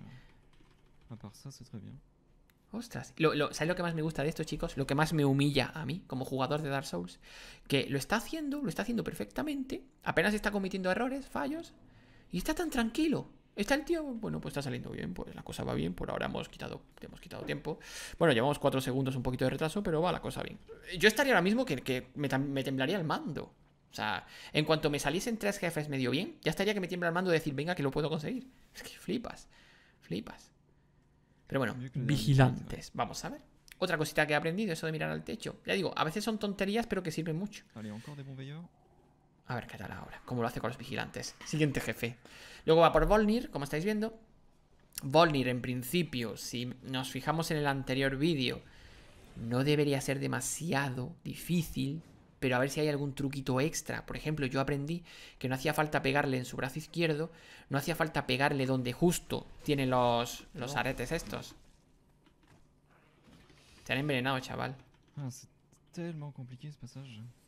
Ostras, lo, ¿sabes lo que más me gusta de esto, chicos? Lo que más me humilla a mí como jugador de Dark Souls. Que lo está haciendo, lo está haciendo perfectamente. Apenas está cometiendo errores, fallos. Y está tan tranquilo. Está el tío, bueno, pues está saliendo bien, pues la cosa va bien. Por ahora hemos quitado, hemos quitado tiempo. Bueno, llevamos cuatro segundos, un poquito de retraso, pero va la cosa bien. Yo estaría ahora mismo que, que me temblaría el mando. O sea, en cuanto me saliesen tres jefes medio bien, ya estaría que me tiembla el mando de decir, venga, que lo puedo conseguir. Es que flipas, flipas. Pero bueno, vigilantes. Vamos a ver. Otra cosita que he aprendido, eso de mirar al techo. Ya digo, a veces son tonterías, pero que sirven mucho. A ver qué tal ahora, cómo lo hace con los vigilantes. Siguiente jefe. Luego va por Volnir, como estáis viendo. Volnir, en principio, si nos fijamos en el anterior vídeo, no debería ser demasiado difícil pero a ver si hay algún truquito extra. Por ejemplo, yo aprendí que no hacía falta pegarle en su brazo izquierdo, no hacía falta pegarle donde justo tiene los, los aretes estos. Se han envenenado, chaval. Ah,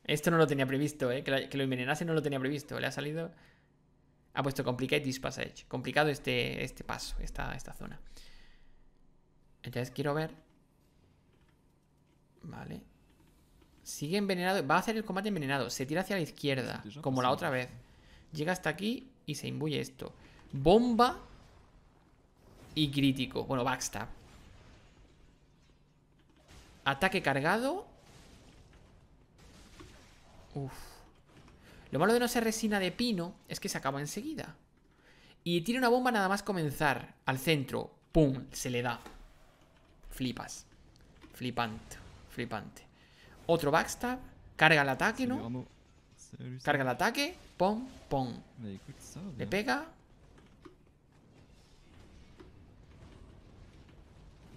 Esto no lo tenía previsto, ¿eh? Que, lo envenenase no lo tenía previsto. Le ha salido... Ha puesto Complicate this passage. Complicado este, este paso, esta, esta zona. Entonces quiero ver... Vale, Sigue envenenado. Va a hacer el combate envenenado. Se tira hacia la izquierda, como la otra vez. Llega hasta aquí y se imbuye esto. Bomba y crítico. Bueno, backstab. Ataque cargado. Uff Lo malo de no ser resina de pino es que se acaba enseguida. Y tiene una bomba nada más comenzar al centro. ¡Pum! Se le da. Flipas. Flipante. Flipante. Otro backstab. Carga el ataque, ¿no? Carga el ataque. Pom, pom. Le pega.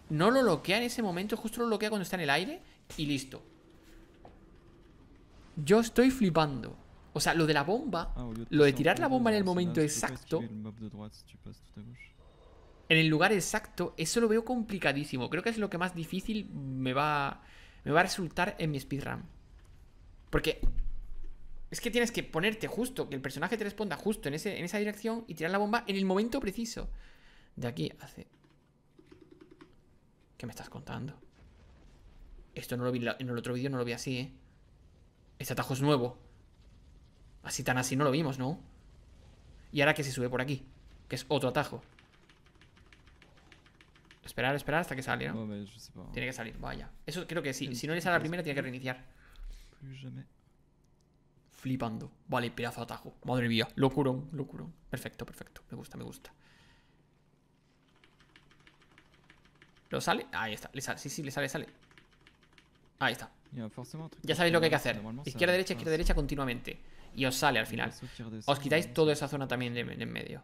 No lo bloquea en ese momento. Justo lo bloquea cuando está en el aire. Y listo. Yo estoy flipando. O sea, lo de la bomba, ah, lo de tirar la bomba en el momento exacto, en el lugar exacto, eso lo veo complicadísimo. Creo que es lo que más difícil me va, me va a resultar en mi speedrun. Porque es que tienes que ponerte justo, que el personaje te responda justo en, ese, en esa dirección y tirar la bomba en el momento preciso. De aquí hace... ¿Qué me estás contando? Esto no lo vi en el otro vídeo, no lo vi así, ¿eh? Este atajo es nuevo. Así tan así no lo vimos, ¿no? Y ahora que se sube por aquí, que es otro atajo. Esperar, esperar hasta que salga, ¿no? Tiene que salir, vaya. Eso creo que sí. Si no le sale la primera, tiene que reiniciar. Flipando. Vale, pedazo de atajo. Madre mía. Locurón, locurón. Perfecto, perfecto. Me gusta, me gusta. ¿Lo sale? Ahí está. Le sale. Sí, sí, le sale, sale. Ahí está. Ya sabéis lo que hay que hacer. Izquierda, derecha, izquierda, derecha continuamente. Y os sale al final. Os quitáis toda esa zona también de en medio.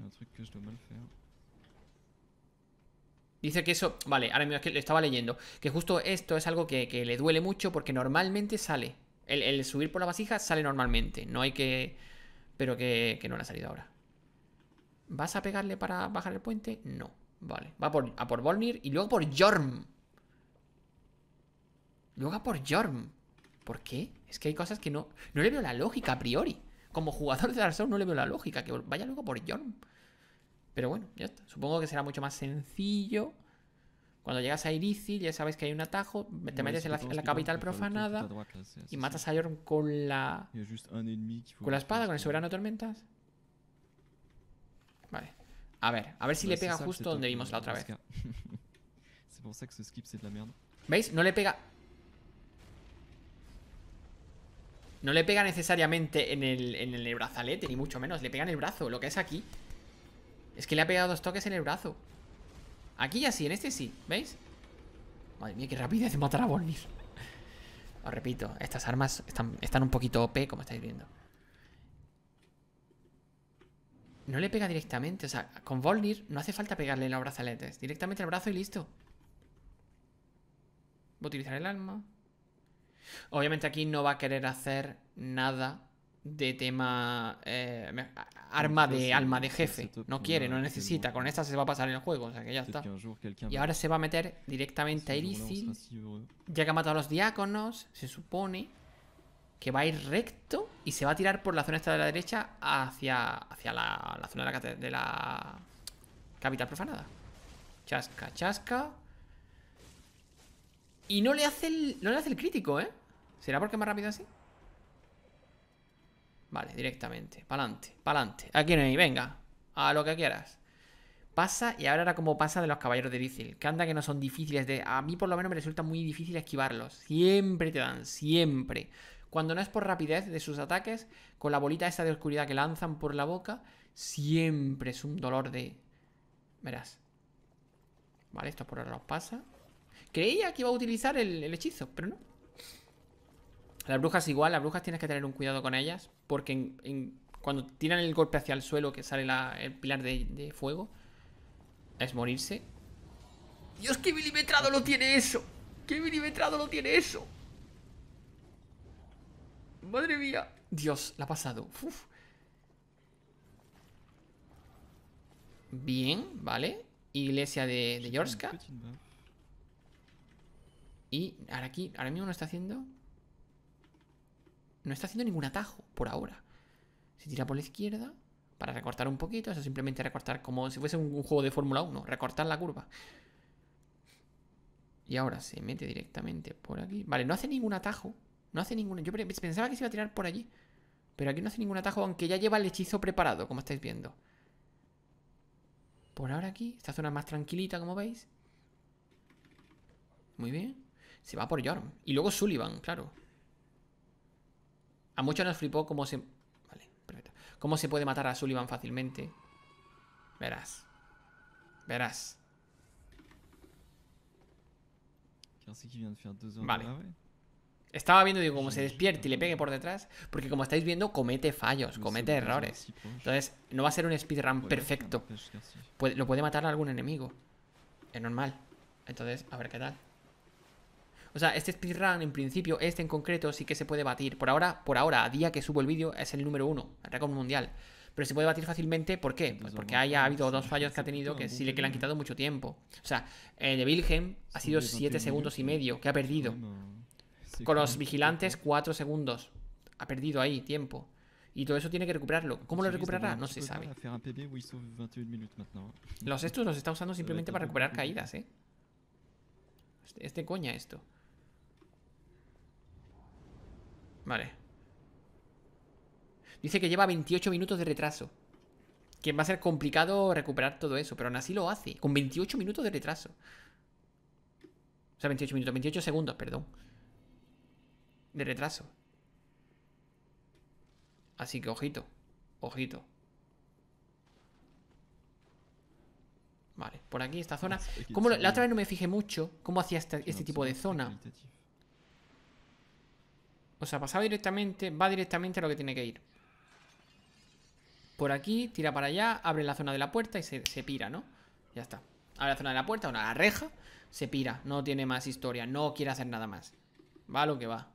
un que mal Dice que eso, vale, ahora mismo es que lo estaba leyendo, que justo esto es algo que, le duele mucho porque normalmente sale. El, subir por la vasija sale normalmente, no hay que... Pero que, no le ha salido ahora. ¿Vas a pegarle para bajar el puente? No, vale. Va por, a por Volnir y luego por Jorm. Luego a por Jorm. ¿Por qué? Es que hay cosas que no... No le veo la lógica a priori. Como jugador de Dark Souls no le veo la lógica, que vaya luego por Jorm. Pero bueno, ya está. Supongo que será mucho más sencillo. Cuando llegas a Irici, ya sabes que hay un atajo, te metes en la, capital profanada y matas a Jorn con la. Con la espada, con el soberano de tormentas. Vale. A ver, a ver si le pega justo donde vimos la otra vez. ¿Veis? No le pega. No le pega necesariamente en el, en el brazalete, ni mucho menos. Le pega en el brazo, lo que es aquí. Es que le ha pegado dos toques en el brazo. Aquí ya sí, en este sí, ¿veis? Madre mía, qué rapidez de matar a Volnir. Os repito, estas armas están, un poquito OP, como estáis viendo. No le pega directamente, o sea, con Volnir no hace falta pegarle en los brazaletes. Directamente al brazo y listo. Voy a utilizar el alma. Obviamente aquí no va a querer hacer nada de tema eh, arma de alma de jefe. No quiere, no necesita. Con esta se va a pasar en el juego, o sea que ya está. Y ahora se va a meter directamente a Irisil. Ya que ha matado a los diáconos, se supone que va a ir recto y se va a tirar por la zona esta de la derecha hacia, hacia la, la zona de la, capital profanada. Chasca, chasca. Y no le hace el, no le hace el crítico, ¿eh? ¿Será porque es más rápido así? Vale, directamente. Pa'lante, pa'lante. Aquí no hay, venga. A lo que quieras. Pasa y ahora era como pasa de los caballeros de difícil Que anda que no son difíciles de... A mí por lo menos me resulta muy difícil esquivarlos. Siempre te dan, siempre. Cuando no es por rapidez de sus ataques, con la bolita esa de oscuridad que lanzan por la boca, siempre es un dolor de... Verás. Vale, esto por ahora los pasa. Creía que iba a utilizar el hechizo, pero no. Las brujas igual, las brujas tienes que tener un cuidado con ellas, porque cuando tiran el golpe hacia el suelo que sale el pilar de, fuego, es morirse. Dios, qué milimetrado lo tiene eso. Qué milimetrado lo tiene eso. Madre mía. Dios, la ha pasado. Bien, vale. Iglesia de, de Y ahora aquí, ahora mismo no está haciendo no está haciendo ningún atajo por ahora. Se tira por la izquierda para recortar un poquito, eso simplemente recortar como si fuese un, juego de Fórmula 1, recortar la curva. Y ahora se mete directamente por aquí. Vale, no hace ningún atajo. No hace ningún... Yo pensaba que se iba a tirar por allí. Pero aquí no hace ningún atajo, aunque ya lleva el hechizo preparado, como estáis viendo. Por ahora aquí, esta zona más tranquilita, como veis. Muy bien. Se va por Jorm, Y luego Sullivan, claro. A muchos nos flipó cómo se... Vale, perfecto. Cómo se puede matar a Sullivan fácilmente. Verás. Verás. Vale. Estaba viendo, digo, como se despierte y le pegue por detrás. Porque como estáis viendo, comete fallos, comete errores. Entonces, no va a ser un speedrun pues, perfecto. Pues, lo puede matar algún enemigo. Es normal. Entonces, a ver qué tal. O sea, este speedrun, en principio, este en concreto, sí que se puede batir. Por ahora, por ahora, a día que subo el vídeo, es el número uno, el récord mundial. Pero se puede batir fácilmente, ¿por qué? Pues, pues porque haya habido dos fallos que ha tenido que sí que le han quitado mucho tiempo. O sea, el de Wilhelm ha sido 7 segundos y medio que ha perdido. Con los vigilantes, 4 segundos. Ha perdido ahí tiempo. Y todo eso tiene que recuperarlo. ¿Cómo lo este recuperará? No se sabe. Los estos los está usando simplemente para recuperar caídas, ¿eh? Este, este coña esto. Vale. Dice que lleva 28 minutos de retraso. Que va a ser complicado recuperar todo eso, pero aún así lo hace. Con 28 minutos de retraso. O sea, 28 minutos, 28 segundos, perdón. De retraso. Así que ojito, ojito. Vale, por aquí esta zona. Como la otra vez no me fijé mucho cómo hacía este, este tipo de zona. O sea, pasaba directamente, va directamente a lo que tiene que ir. Por aquí, tira para allá, abre la zona de la puerta y se, pira, ¿no? Ya está. Abre la zona de la puerta, una la reja, se pira. No tiene más historia, no quiere hacer nada más. Va lo que va.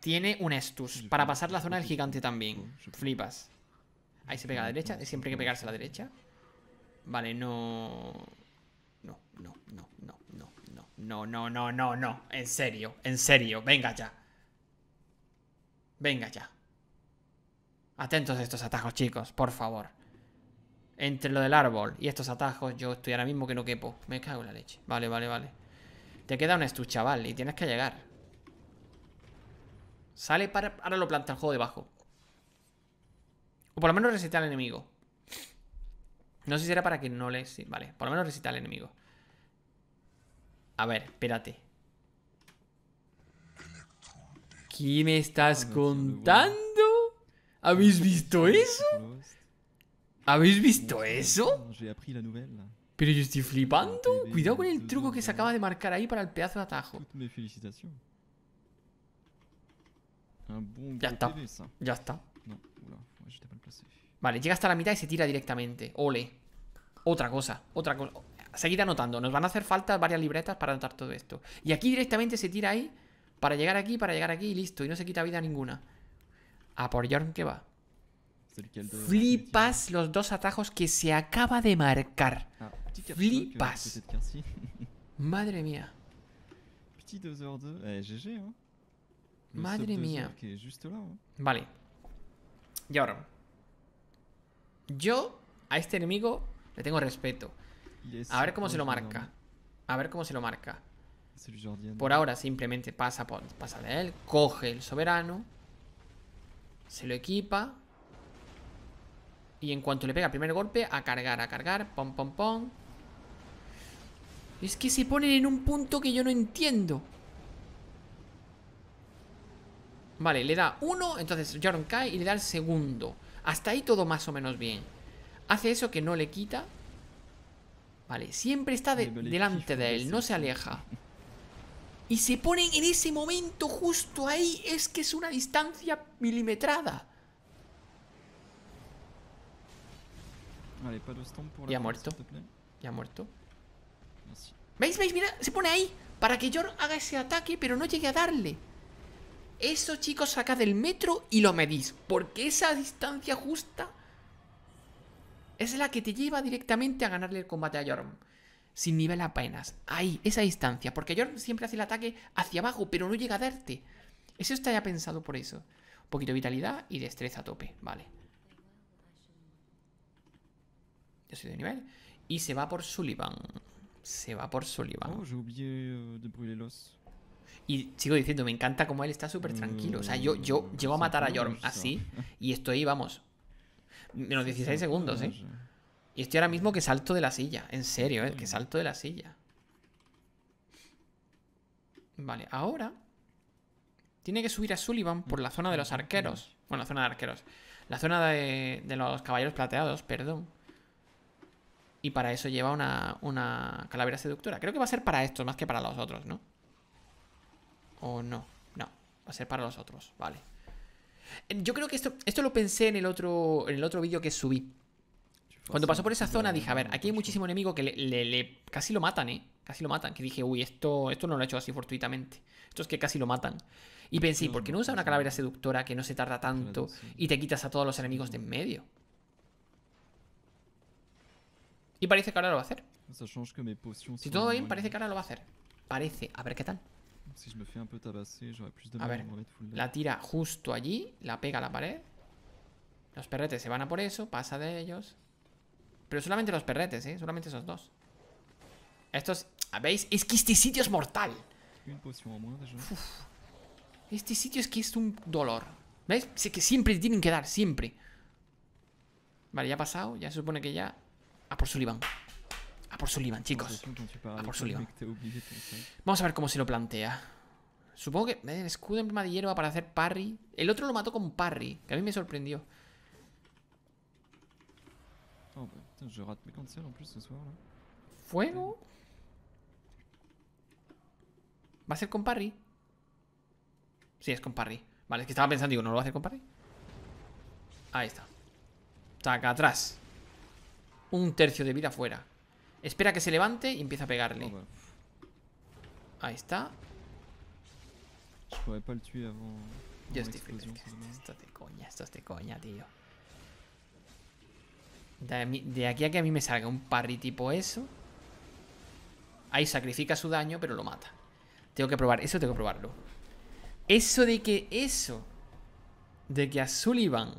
Tiene un Estus para pasar la zona del gigante también. Flipas. Ahí se pega a la derecha, siempre hay que pegarse a la derecha. Vale, no... No, no, no, no, no, no, no, no, no, no. En serio, en serio, venga ya. Venga ya. Atentos a estos atajos, chicos, por favor. Entre lo del árbol y estos atajos, yo estoy ahora mismo que no quepo. Me cago en la leche. Vale, vale, vale. Te queda un estuche, chaval, y tienes que llegar. Sale para... Ahora lo planta el juego debajo. O por lo menos recita al enemigo. No sé si era para que no le... vale, por lo menos recita al enemigo. A ver, espérate. ¿Qué me estás contando? ¿Habéis visto eso? ¿Habéis visto eso? Pero yo estoy flipando. Cuidado con el truco que se acaba de marcar ahí para el pedazo de atajo. Ya está. Ya está. Vale, llega hasta la mitad y se tira directamente. Ole. Otra cosa, otra cosa. Seguid anotando. Nos van a hacer falta varias libretas para anotar todo esto. Y aquí directamente se tira ahí para llegar aquí, para llegar aquí y listo. Y no se quita vida ninguna. A por Jorn que va. Flipas los dos atajos que se acaba de marcar. Ah, Flipas. Madre mía. Eh, Madre mía. Vale. ahora Yo a este enemigo le tengo respeto. A ver cómo se lo marca. A ver cómo se lo marca. Por ahora simplemente pasa, por, pasa de él, coge el soberano, se lo equipa. Y en cuanto le pega el primer golpe, a cargar, a cargar, pom, pom, pom. Es que se pone en un punto que yo no entiendo. Vale, le da uno, entonces Jaron cae y le da el segundo. Hasta ahí todo más o menos bien. Hace eso que no le quita. Vale, siempre está delante de él, no se aleja y se ponen en ese momento justo ahí, es que es una distancia milimetrada. ya ha muerto. Ya muerto. Ah, ¿Veis? ¿Veis? Mira, se pone ahí. Para que Jorm haga ese ataque, pero no llegue a darle. Eso, chicos, saca del metro y lo medís. Porque esa distancia justa es la que te lleva directamente a ganarle el combate a Jorm sin nivel apenas. Ahí, esa distancia. Porque Jorm siempre hace el ataque hacia abajo, pero no llega a darte. Eso está ya pensado por eso. Un poquito de vitalidad y destreza a tope. Vale. Yo soy de nivel. Y se va por Sullivan. Se va por Sullivan. Oh, euh, y sigo diciendo, me encanta cómo él está súper tranquilo. O sea, yo, yo mm, llego a matar a Jorm así y estoy, vamos, menos 16 segundos, ¿eh? Y estoy ahora mismo que salto de la silla. En serio, ¿eh? que salto de la silla. Vale, ahora... Tiene que subir a Sullivan por la zona de los arqueros. Bueno, la zona de arqueros. La zona de, los caballeros plateados, perdón. Y para eso lleva una, una calavera seductora. Creo que va a ser para estos más que para los otros, ¿no? O no. No, va a ser para los otros. Vale. Yo creo que esto, esto lo pensé en el otro, en el otro vídeo que subí. Cuando pasó por esa zona dije, a ver, aquí hay muchísimo enemigo que le, casi lo matan, ¿eh? Casi lo matan. Que dije, uy, esto, esto no lo he hecho así fortuitamente. Esto es que casi lo matan. Y pensé, ¿por qué no usa una calavera seductora que no se tarda tanto y te quitas a todos los enemigos de en medio? Y parece que ahora lo va a hacer. Si todo va bien, parece que ahora lo va a hacer. Parece. A ver qué tal. A ver, la tira justo allí, la pega a la pared. Los perretes se van a por eso, pasa de ellos. Pero solamente los perretes, ¿eh? Solamente esos dos. Estos... Ah, ¿Veis? Es que este sitio es mortal. Este sitio es que es un dolor. ¿Veis? Sé que siempre tienen que dar, siempre. Vale, ya ha pasado. Ya se supone que ya... A por Sullivan. A por Sullivan, chicos. A por Sullivan. Vamos a ver cómo se lo plantea. Supongo que eh, escudo en prima de para hacer parry. El otro lo mató con parry, que a mí me sorprendió. Oh, Fuego. Va a ser con Parry. Sí, es con Parry. Vale, es que estaba pensando, digo, ¿no lo va a hacer con Parry? Ahí está. Taca atrás. Un tercio de vida fuera. Espera que se levante y empieza a pegarle. Oh, Ahí está. Yo estoy pas Esto tuer coña, esto de coña, tío. De, aquí a que a mí me salga un parry tipo eso. Ahí sacrifica su daño, pero lo mata. Tengo que probar, eso tengo que probarlo. Eso de que eso. De que a Sullivan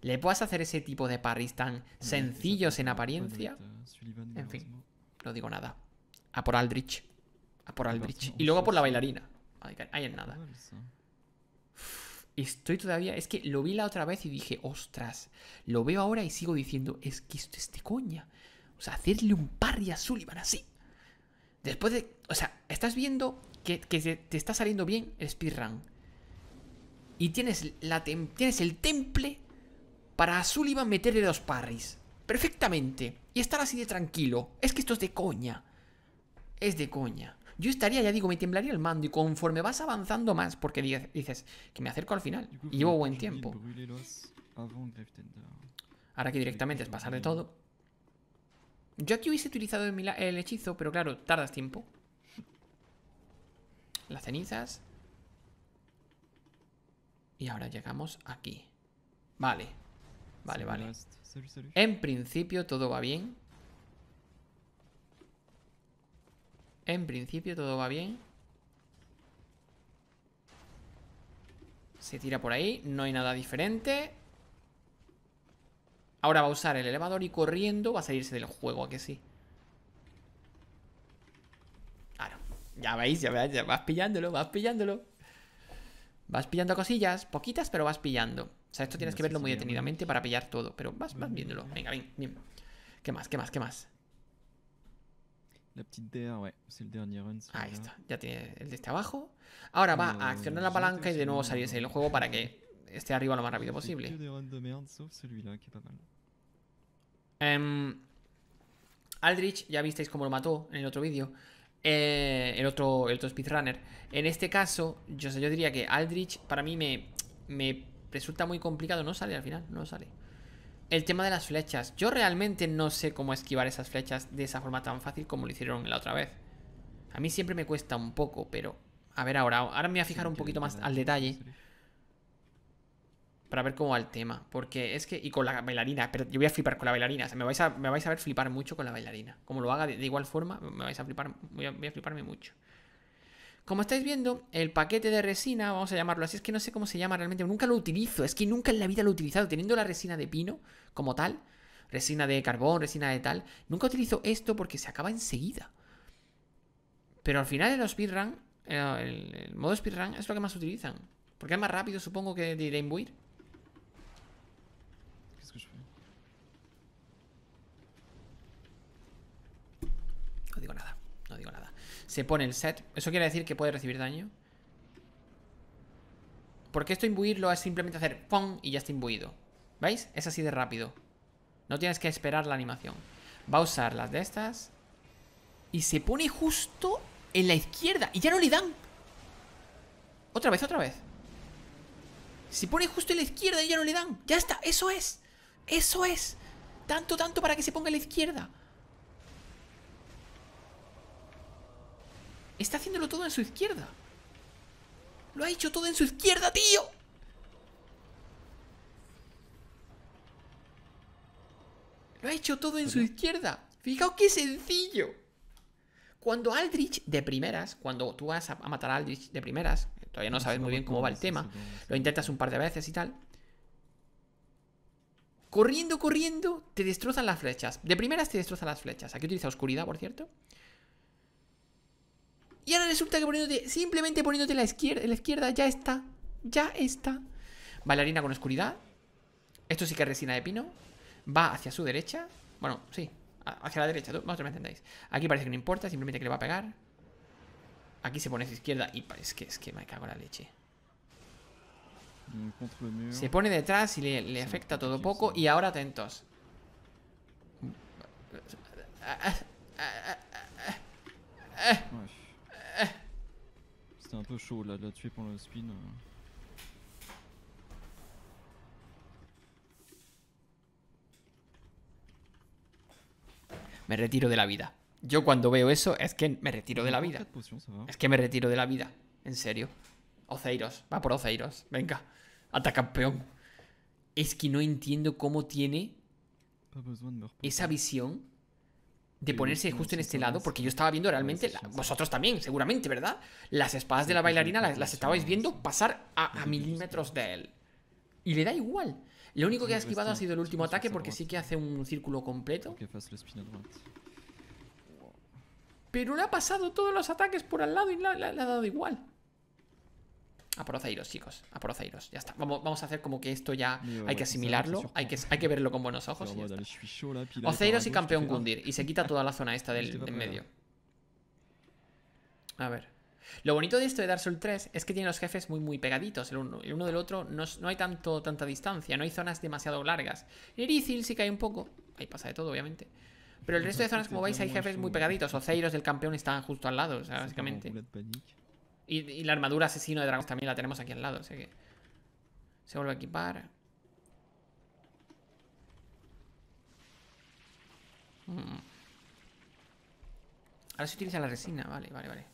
le puedas hacer ese tipo de parries tan sencillos en apariencia. En fin, no digo nada. A por Aldrich. A por Aldrich. Y luego por la bailarina. Ahí en nada estoy todavía, es que lo vi la otra vez y dije, ostras, lo veo ahora y sigo diciendo, es que esto es de coña. O sea, hacerle un parry a Sullivan así. Después de, o sea, estás viendo que, te está saliendo bien el speedrun. Y tienes, la tienes el temple para a Sullivan meterle dos parries. Perfectamente. Y estar así de tranquilo. Es que esto es de coña. Es de coña yo estaría, ya digo, me temblaría el mando y conforme vas avanzando más, porque dices, que me acerco al final y llevo buen tiempo. Ahora que directamente es pasar de todo. Yo aquí hubiese utilizado el hechizo, pero claro, tardas tiempo. Las cenizas. Y ahora llegamos aquí. Vale. Vale, vale. En principio todo va bien. En principio todo va bien. Se tira por ahí, no hay nada diferente. Ahora va a usar el elevador y corriendo va a salirse del juego, ¿a que sí? Claro, ya veis, ya veis, ya vas pillándolo, vas pillándolo. Vas pillando cosillas, poquitas, pero vas pillando. O sea, esto tienes que verlo muy detenidamente para pillar todo, pero vas, vas viéndolo. Venga, bien, bien. ¿Qué más, qué más, qué más? La petite DR, el dernier run. Ahí está, ya tiene el de este abajo. Ahora va a accionar la palanca y de nuevo salirse del juego para que esté arriba lo más rápido posible. Em, Aldrich, ya visteis cómo lo mató en el otro vídeo. Eh, el otro, el speedrunner. En este caso, yo, yo diría que Aldrich para mí me resulta muy complicado. No sale al final, no sale. El tema de las flechas. Yo realmente no sé cómo esquivar esas flechas de esa forma tan fácil como lo hicieron la otra vez. A mí siempre me cuesta un poco, pero... A ver ahora, ahora me voy a fijar un poquito más al detalle. Para ver cómo va el tema. Porque es que... Y con la bailarina. Pero yo voy a flipar con la bailarina. O sea, me vais a, me vais a ver flipar mucho con la bailarina. Como lo haga de, igual forma, me vais a flipar... voy a fliparme mucho. Como estáis viendo, el paquete de resina, vamos a llamarlo así, es que no sé cómo se llama realmente, nunca lo utilizo, es que nunca en la vida lo he utilizado, teniendo la resina de pino como tal, resina de carbón, resina de tal, nunca utilizo esto porque se acaba enseguida. Pero al final en los speedrun, eh, el, modo speedrun es lo que más utilizan, porque es más rápido supongo que de, de imbuir. se pone el set. Eso quiere decir que puede recibir daño. Porque esto imbuirlo es simplemente hacer ¡pum! y ya está imbuido. ¿Veis? Es así de rápido. No tienes que esperar la animación. Va a usar las de estas. Y se pone justo en la izquierda. Y ya no le dan. Otra vez, otra vez. Se pone justo en la izquierda y ya no le dan. Ya está, eso es. Eso es. Tanto, tanto para que se ponga en la izquierda. Está haciéndolo todo en su izquierda. Lo ha hecho todo en su izquierda, tío. Lo ha hecho todo en su izquierda. Fijaos qué sencillo. Cuando Aldrich de primeras, cuando tú vas a matar a Aldrich de primeras, todavía no sabes muy bien cómo va el tema, lo intentas un par de veces y tal. Corriendo, corriendo, te destrozan las flechas. De primeras te destrozan las flechas. Aquí utiliza oscuridad, por cierto. Y ahora resulta que poniéndote, simplemente poniéndote la izquierda, la izquierda ya está. Ya está. Bailarina con oscuridad. Esto sí que es resina de pino. Va hacia su derecha. Bueno, sí. Hacia la derecha. Vosotros me entendéis. Aquí parece que no importa. Simplemente que le va a pegar. Aquí se pone a su izquierda. Y es que, es que me cago en la leche. Se pone detrás y le afecta todo poco. Y ahora atentos. Euh. Me retiro de la vida. Yo cuando veo eso es que me retiro de la vida. Es que me retiro de la vida. En serio. Oceiros. Va por Oceiros. Venga. Ata campeón. Es que no entiendo cómo tiene esa visión de ponerse justo en este lado, porque yo estaba viendo realmente, vosotros también, seguramente, ¿verdad? Las espadas de la bailarina las, estabais viendo pasar a, a, milímetros de él. Y le da igual. Lo único que ha esquivado ha sido el último ataque, porque sí que hace un círculo completo. Pero le ha pasado todos los ataques por al lado y le ha dado igual. A porozairos, chicos. A porozairos. Ya está. Vamos, a hacer como que esto ya hay que asimilarlo. Hay que, hay que verlo con buenos ojos. Oceiros y campeón Gundir. Y se quita toda la zona esta del, medio. A ver. Lo bonito de esto de Dark Souls 3 es que tiene los jefes muy muy pegaditos, el uno, el uno del otro no, hay tanto, tanta distancia, no hay zonas demasiado largas. En sí que hay un poco, ahí pasa de todo obviamente. Pero el resto de zonas como veis hay jefes muy pegaditos, Oceiros del campeón están justo al lado, o sea, básicamente. Y, la armadura asesino de dragón también la tenemos aquí al lado, así que... Se vuelve a equipar. Mm. Ahora se utiliza la resina, vale, vale, vale.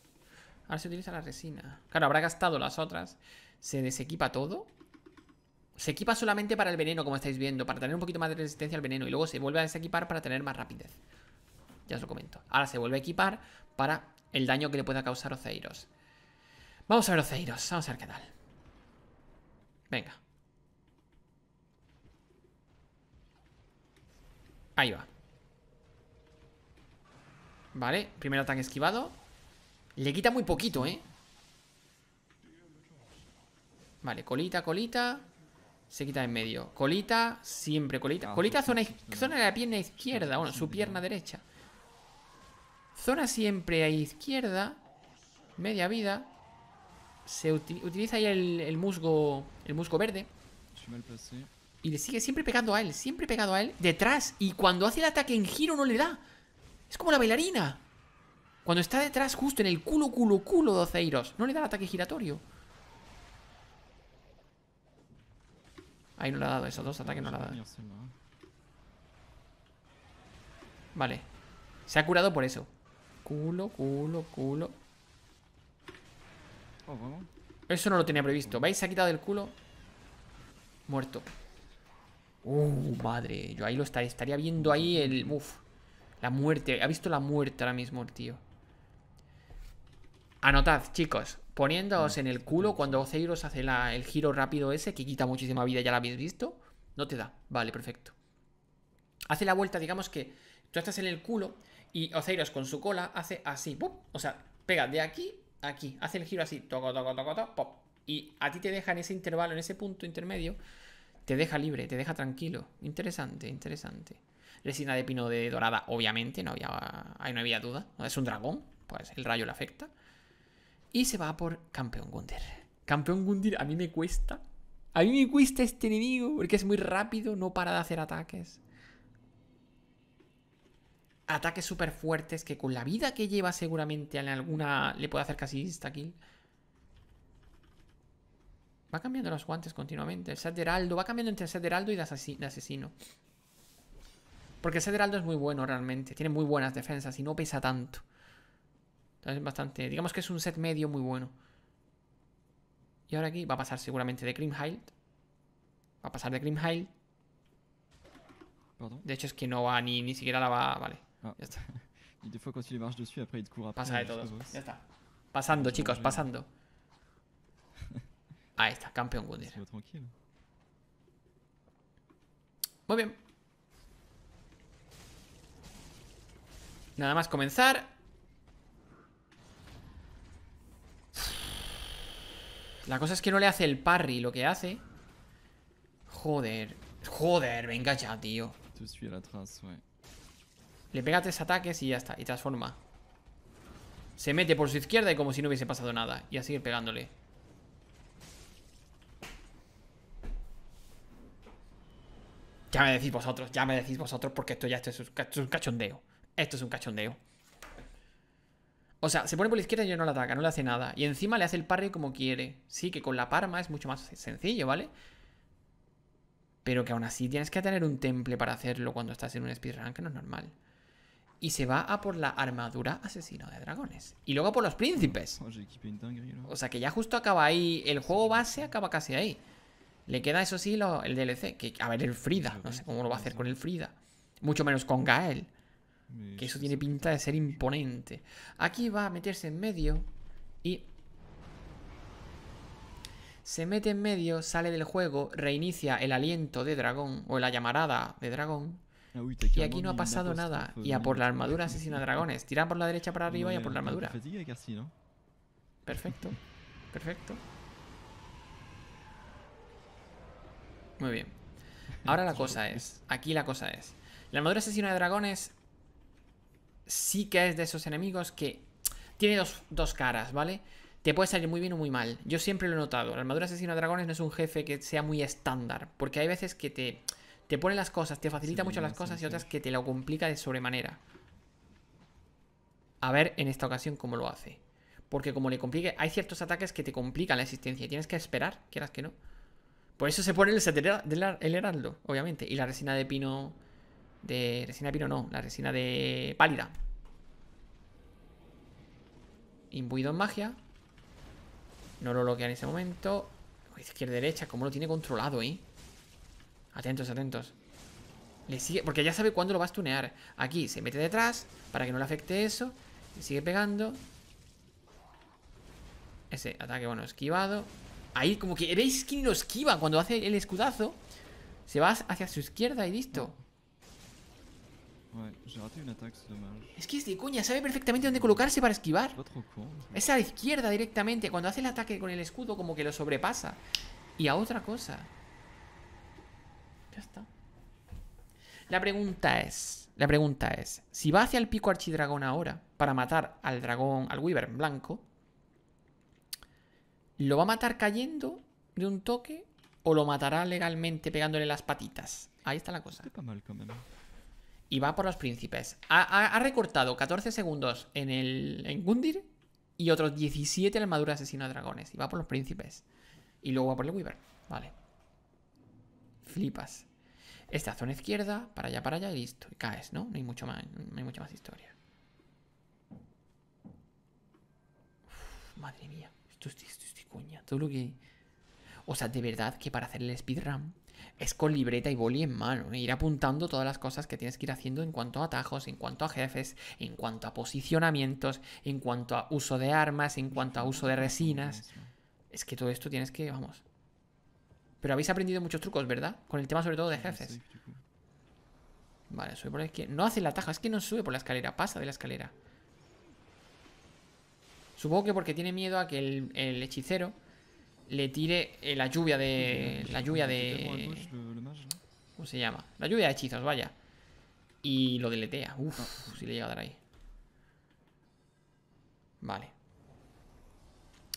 Ahora se utiliza la resina. Claro, habrá gastado las otras. ¿Se desequipa todo? Se equipa solamente para el veneno, como estáis viendo, para tener un poquito más de resistencia al veneno. Y luego se vuelve a desequipar para tener más rapidez. Ya os lo comento. Ahora se vuelve a equipar para el daño que le pueda causar Oceiros. Vamos a ver Zeiros, vamos a ver qué tal. Venga. Ahí va. Vale, primero tan esquivado. Le quita muy poquito, ¿eh? Vale, colita, colita. Se quita en medio. Colita, siempre colita. Ah, colita, pues zona, zona de la pierna izquierda. Bueno, su pierna derecha. Zona siempre a izquierda. Media vida se utiliza ahí el, musgo el musgo verde. Y le sigue siempre pegando a él, siempre pegado a él, detrás. Y cuando hace el ataque en giro no le da. Es como la bailarina. Cuando está detrás, justo en el culo, culo, culo de Oceiros, no le da el ataque giratorio. Ahí no le ha dado, esos dos ataques no le ha dado. Vale. Se ha curado por eso. Culo, culo, culo. Eso no lo tenía previsto. ¿Veis? Se ha quitado el culo. Muerto. Uh, madre. Yo ahí lo estaría, viendo ahí el... Uf. La muerte. Ha visto la muerte ahora mismo tío. Anotad, chicos. Poniéndoos en el culo cuando Oceiros hace el giro rápido ese, que quita muchísima vida, ya la habéis visto. No te da. Vale, perfecto. Hace la vuelta, digamos que tú estás en el culo y Oceiros con su cola hace así. O sea, pega de aquí aquí, hace el giro así, toco, toco, toco, toco, pop. Y a ti te deja en ese intervalo, en ese punto intermedio, te deja libre, te deja tranquilo. Interesante, interesante. Resina de pino de dorada, obviamente, no había, ahí no había duda. Es un dragón, pues el rayo le afecta. Y se va por Campeón Gundir. Campeón Gundir a mí me cuesta. A mí me cuesta este enemigo porque es muy rápido, no para de hacer ataques ataques súper fuertes que con la vida que lleva seguramente en alguna le puede hacer casi esta kill. Va cambiando los guantes continuamente. El set de Heraldo. Va cambiando entre el set de Heraldo y de, Asesino. Porque el set de Heraldo es muy bueno realmente. Tiene muy buenas defensas y no pesa tanto. Entonces bastante... Digamos que es un set medio muy bueno. Y ahora aquí va a pasar seguramente de Grimhild. Va a pasar de Grimhild. De hecho es que no va ni, ni siquiera la va... Vale. Ah. Y des fois, quand dessus, après Pasa de todos. Ya está. Pasando, chicos, pasando. Ahí está, campeón Wunder Muy bien. Nada más comenzar. La cosa es que no le hace el parry lo que hace. Joder. Joder, venga ya, tío. Te suis à la trace, ouais. Le pega tres ataques y ya está. Y transforma. Se mete por su izquierda y como si no hubiese pasado nada. Y a seguir pegándole. Ya me decís vosotros, ya me decís vosotros porque esto ya es, un, cachondeo. Esto es un cachondeo. O sea, se pone por la izquierda y yo no la ataca, no le hace nada. Y encima le hace el parry como quiere. Sí, que con la parma es mucho más sencillo, ¿vale? Pero que aún así tienes que tener un temple para hacerlo cuando estás en un speedrun, que no es normal y se va a por la armadura asesino de dragones. Y luego por los príncipes. Oh, o sea que ya justo acaba ahí. El juego base acaba casi ahí. Le queda eso sí lo, el DLC. Que, a ver, el Frida. No sé cómo lo va a hacer con el Frida. Mucho menos con Gael. Que eso tiene pinta de ser imponente. Aquí va a meterse en medio. Y... Se mete en medio, sale del juego, reinicia el aliento de dragón. O la llamarada de dragón Ah, y aquí no ha pasado nada. Pues, y a por la pues, armadura asesina dragones. Tiran por la derecha para arriba y a por la armadura. Perfecto. Perfecto. Muy bien. Ahora la cosa es. Aquí la cosa es. La armadura asesina de dragones. Sí que es de esos enemigos que. Tiene dos, dos caras, ¿vale? te puede salir muy bien o muy mal. Yo siempre lo he notado. La armadura asesina de dragones no es un jefe que sea muy estándar. Porque hay veces que te te pone las cosas, te facilita mucho las cosas y otras que te lo complica de sobremanera. A ver en esta ocasión cómo lo hace. Porque como le complique, hay ciertos ataques que te complican la existencia tienes que esperar, quieras que no. Por eso se pone el, heraldo, obviamente. Y la resina de pino... De resina de pino no, la resina de pálida. Imbuido en magia. No lo bloquea en ese momento. Izquierda-derecha, Cómo lo tiene controlado, ¿eh? Atentos, atentos. Le sigue, porque ya sabe cuándo lo va a tunear. Aquí se mete detrás para que no le afecte eso. sigue pegando. Ese ataque, bueno, esquivado. Ahí como que veis que lo esquiva cuando hace el escudazo. Se va hacia su izquierda y listo. Es que es de coña, sabe perfectamente dónde colocarse para esquivar. Es a la izquierda directamente. Cuando hace el ataque con el escudo, como que lo sobrepasa. Y a otra cosa. Ya está. La pregunta es, la pregunta es, si va hacia el pico archidragón ahora para matar al dragón, al wyvern blanco, ¿lo va a matar cayendo de un toque o lo matará legalmente pegándole las patitas? Ahí está la cosa. Y va por los príncipes. Ha, recortado 14 segundos en el Gundir y otros 17 en armadura asesino de dragones. Y va por los príncipes. Y luego va por el Weaver. Vale flipas. Esta zona izquierda, para allá, para allá y listo. Y caes, ¿no? No hay, mucho más, no hay mucha más historia. madre mía. Esto es, coña. Todo lo que... O sea, de verdad que para hacer el speedrun es con libreta y boli en mano, ¿eh? ir apuntando todas las cosas que tienes que ir haciendo en cuanto a atajos, en cuanto a jefes, en cuanto a posicionamientos, en cuanto a uso de armas, en cuanto a uso de resinas. Es que todo esto tienes que, vamos. Pero habéis aprendido muchos trucos, ¿verdad? Con el tema sobre todo de ah, jefes. Vale, sube por la izquierda. No hace la taja, es que no sube por la escalera, pasa de la escalera. Supongo que porque tiene miedo a que el, hechicero le tire eh, la lluvia de... La lluvia de... ¿Cómo se llama? La lluvia de hechizos, vaya. Y lo deletea. Ah, Uf, pues si le llega a dar ahí. Vale.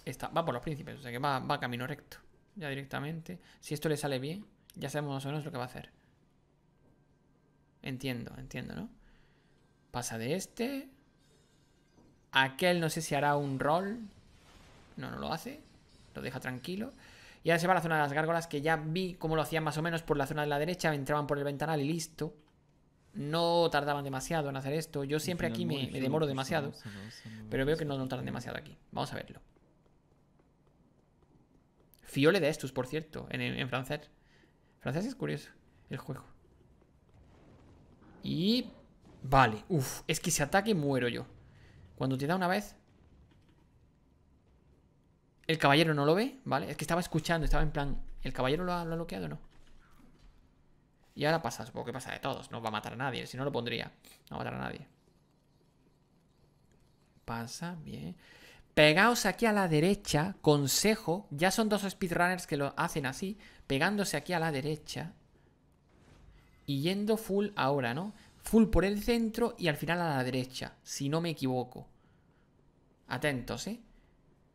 está va por los príncipes, o sea que va, va camino recto ya directamente. Si esto le sale bien, ya sabemos más o menos lo que va a hacer. Entiendo, entiendo, ¿no? Pasa de este. Aquel no sé si hará un rol. No, no lo hace. Lo deja tranquilo. Y ahora se va a la zona de las gárgolas, que ya vi cómo lo hacían más o menos por la zona de la derecha. Entraban por el ventanal y listo. No tardaban demasiado en hacer esto. Yo siempre aquí me, demoro pues, demasiado. Pero veo que no, no tardan demasiado aquí. Vamos a verlo. Fiole de estos, por cierto, en, francés. Francés es curioso el juego. Y... Vale, uff, es que si ataque muero yo. Cuando te da una vez... El caballero no lo ve, ¿vale? Es que estaba escuchando, estaba en plan... ¿El caballero lo ha, lo ha bloqueado o no? Y ahora pasa, supongo que pasa de todos. No va a matar a nadie, si no lo pondría. No va a matar a nadie. Pasa, bien. Pegaos aquí a la derecha, consejo. Ya son dos speedrunners que lo hacen así, pegándose aquí a la derecha. Y yendo full ahora, ¿no? Full por el centro y al final a la derecha, si no me equivoco. Atentos, ¿eh?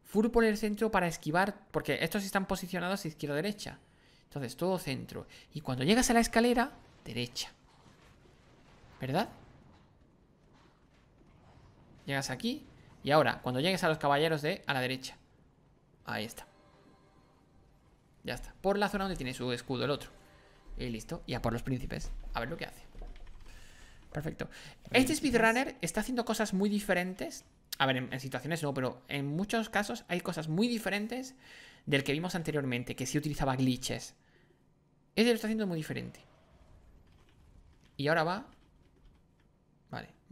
Full por el centro para esquivar, porque estos están posicionados izquierda-derecha. Entonces, todo centro. Y cuando llegas a la escalera, derecha. ¿Verdad? Llegas aquí, y ahora, cuando llegues a los caballeros de a la derecha. Ahí está. Ya está. Por la zona donde tiene su escudo el otro. Y listo. Y a por los príncipes. A ver lo que hace. Perfecto. Este speedrunner está haciendo cosas muy diferentes. A ver, en, situaciones no, pero en muchos casos hay cosas muy diferentes del que vimos anteriormente, que sí utilizaba glitches. Este lo está haciendo muy diferente. Y ahora va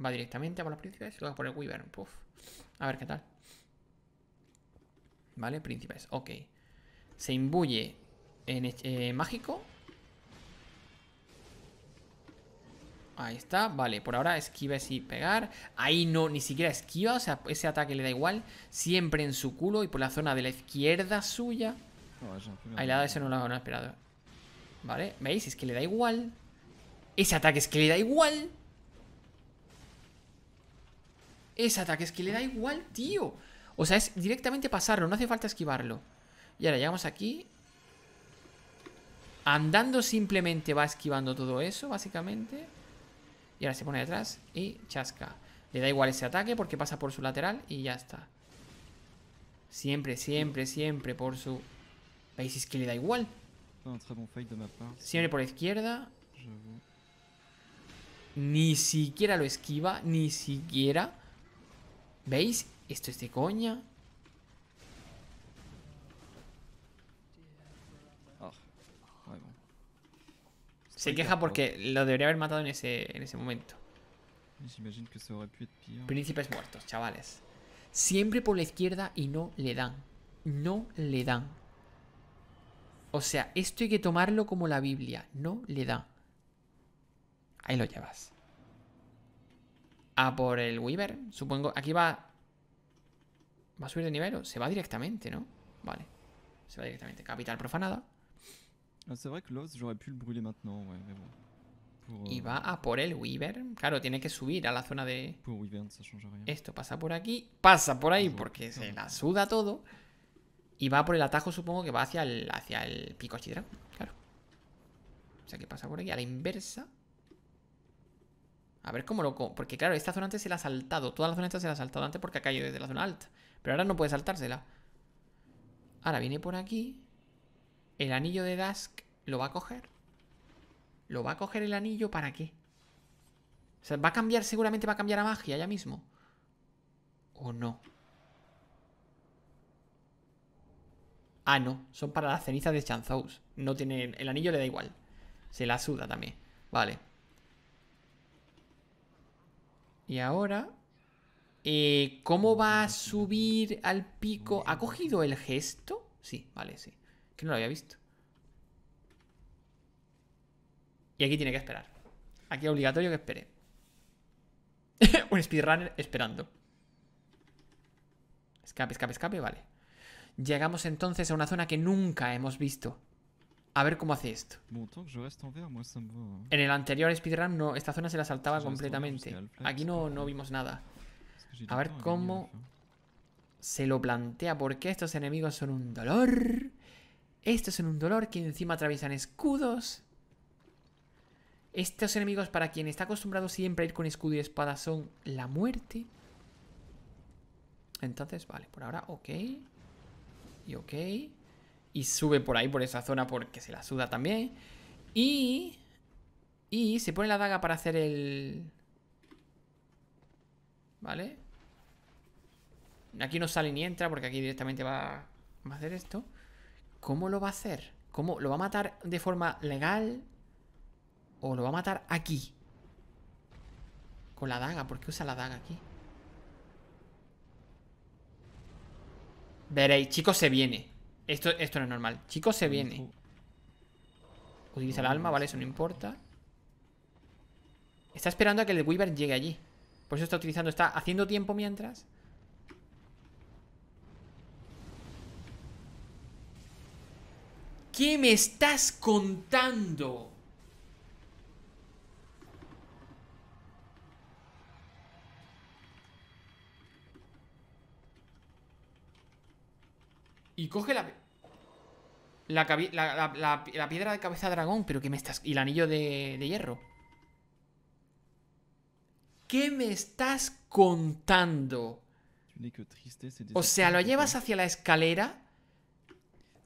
Va directamente a por los príncipes, luego por el Wyvern. A ver qué tal. Vale, príncipes. Ok. Se imbuye en e, eh, mágico. Ahí está, vale, por ahora esquives y pegar Ahí no, ni siquiera esquiva, o sea, ese ataque le da igual Siempre en su culo y por la zona de la izquierda suya Ahí la da, ese no lo he esperado Vale, ¿veis? Es que le da igual Ese ataque es que le da igual ese ataque es que le da igual, tío. O sea, es directamente pasarlo, no hace falta esquivarlo. Y ahora llegamos aquí. Andando simplemente va esquivando todo eso, básicamente. Y ahora se pone detrás y chasca. Le da igual ese ataque porque pasa por su lateral y ya está. Siempre, siempre, siempre por su... ¿Veis? Es que le da igual. Siempre por la izquierda. Ni siquiera lo esquiva, ni siquiera. ¿Veis? Esto es de coña. Oh, Se queja porque lo debería haber matado en ese, en ese momento. Pues Príncipes muertos, chavales. Siempre por la izquierda y no le dan. No le dan. O sea, esto hay que tomarlo como la Biblia. No le dan. Ahí lo llevas a por el Weaver. Supongo. Aquí va. ¿Va a subir de nivel? Se va directamente, ¿no? Vale. Se va directamente. Capital profanada. y va a por el Weaver. Claro, tiene que subir a la zona de. Esto pasa por aquí, pasa por ahí porque se la suda todo. Y va por el atajo, supongo que va hacia el, hacia el pico Archidrago. Claro. O sea que pasa por aquí a la inversa. A ver cómo lo... Porque claro, esta zona antes se la ha saltado. Toda la zona esta se la ha saltado antes porque ha caído desde la zona alta. Pero ahora no puede saltársela. Ahora viene por aquí. El anillo de Dusk lo va a coger. ¿Lo va a coger el anillo para qué? O sea, va a cambiar, seguramente va a cambiar a magia ya mismo. ¿O no? Ah, no. Son para las cenizas de Chanzous. No tiene... El anillo le da igual. Se la suda también. Vale. Y ahora, eh, ¿cómo va a subir al pico? ¿Ha cogido el gesto? Sí, vale, sí. Que no lo había visto. Y aquí tiene que esperar. Aquí es obligatorio que espere. Un speedrunner esperando. Escape, escape, escape, vale. Llegamos entonces a una zona que nunca hemos visto. A ver cómo hace esto. En el anterior speedrun, no, esta zona se la saltaba completamente. Aquí no, no vimos nada. A ver cómo se lo plantea. Porque estos enemigos son un dolor. Estos son un dolor que encima atraviesan escudos. Estos enemigos, para quien está acostumbrado siempre a ir con escudo y espada, son la muerte. Entonces, vale, por ahora, ok. Y ok y sube por ahí, por esa zona, porque se la suda también. Y... Y se pone la daga para hacer el... ¿Vale? Aquí no sale ni entra porque aquí directamente va, a hacer esto. ¿Cómo lo va a hacer? ¿Cómo? ¿Lo va a matar de forma legal? ¿O lo va a matar aquí? Con la daga. ¿Por qué usa la daga aquí? Veréis, chicos, se viene. Esto, no es normal. chicos, se viene. Utiliza el alma, vale, eso no importa. Está esperando a que el Weaver llegue allí. Por eso está utilizando, está haciendo tiempo mientras. ¿Qué me estás contando? Y coge la... La, piedra de cabeza dragón, pero ¿qué me estás... Y el anillo de, hierro. ¿Qué me estás contando? O sea, lo llevas hacia la escalera.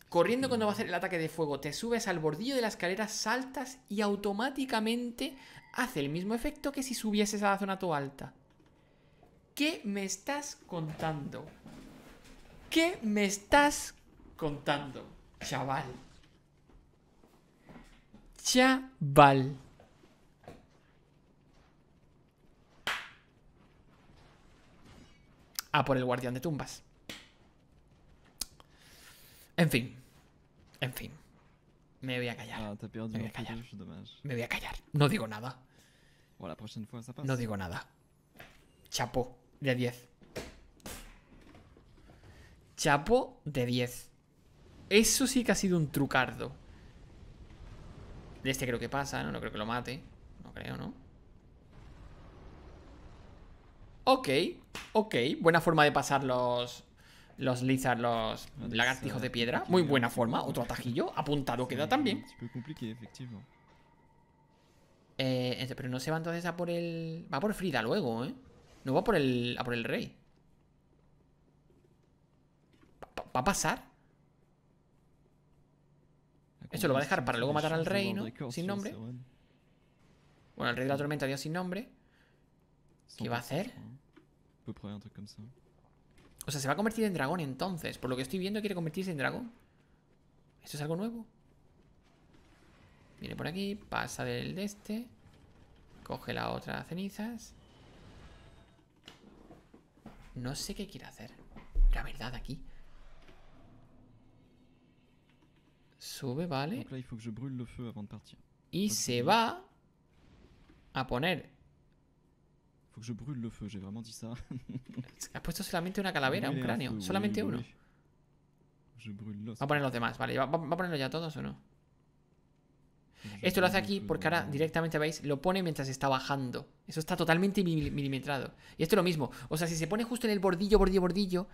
Corriendo cuando va a hacer el ataque de fuego, te subes al bordillo de la escalera, saltas y automáticamente hace el mismo efecto que si subieses a la zona tu alta. ¿Qué me estás contando? ¿Qué me estás contando, chaval? Chaval. A por el guardián de tumbas. En fin. En fin. Me voy a callar. Ah, me, voy a callar. me voy a callar. No digo nada. Pues no digo nada. Chapo, de 10. Chapo de 10. Eso sí que ha sido un trucardo. De este creo que pasa, ¿no? No creo que lo mate. No creo, ¿no? Ok, ok. Buena forma de pasar los... Los lizards, los lagartijos de eh, piedra. Muy buena forma. Otro atajillo. Apuntado queda también. Eh, eh, pero no se va entonces a por el... Va por Frida luego, ¿eh? No va por el, a por el rey. ¿Va a pasar? Esto lo va a dejar para luego matar al rey, Sin nombre. Bueno, el rey de la tormenta dio sin nombre. ¿Qué va a hacer? O sea, se va a convertir en dragón entonces. Por lo que estoy viendo, quiere convertirse en dragón. ¿Esto es algo nuevo? Viene por aquí, pasa del de este. Coge la otra cenizas. No sé qué quiere hacer. La verdad, aquí. Sube, vale. Y se va a poner. Ha puesto solamente una calavera, un cráneo. solamente uno. Va a poner los demás, vale. ¿Va, a ponerlo ya todos o no? Esto lo hace aquí porque ahora directamente veis, lo pone mientras está bajando. Eso está totalmente milimetrado. Y esto es lo mismo. O sea, si se pone justo en el bordillo, bordillo, bordillo,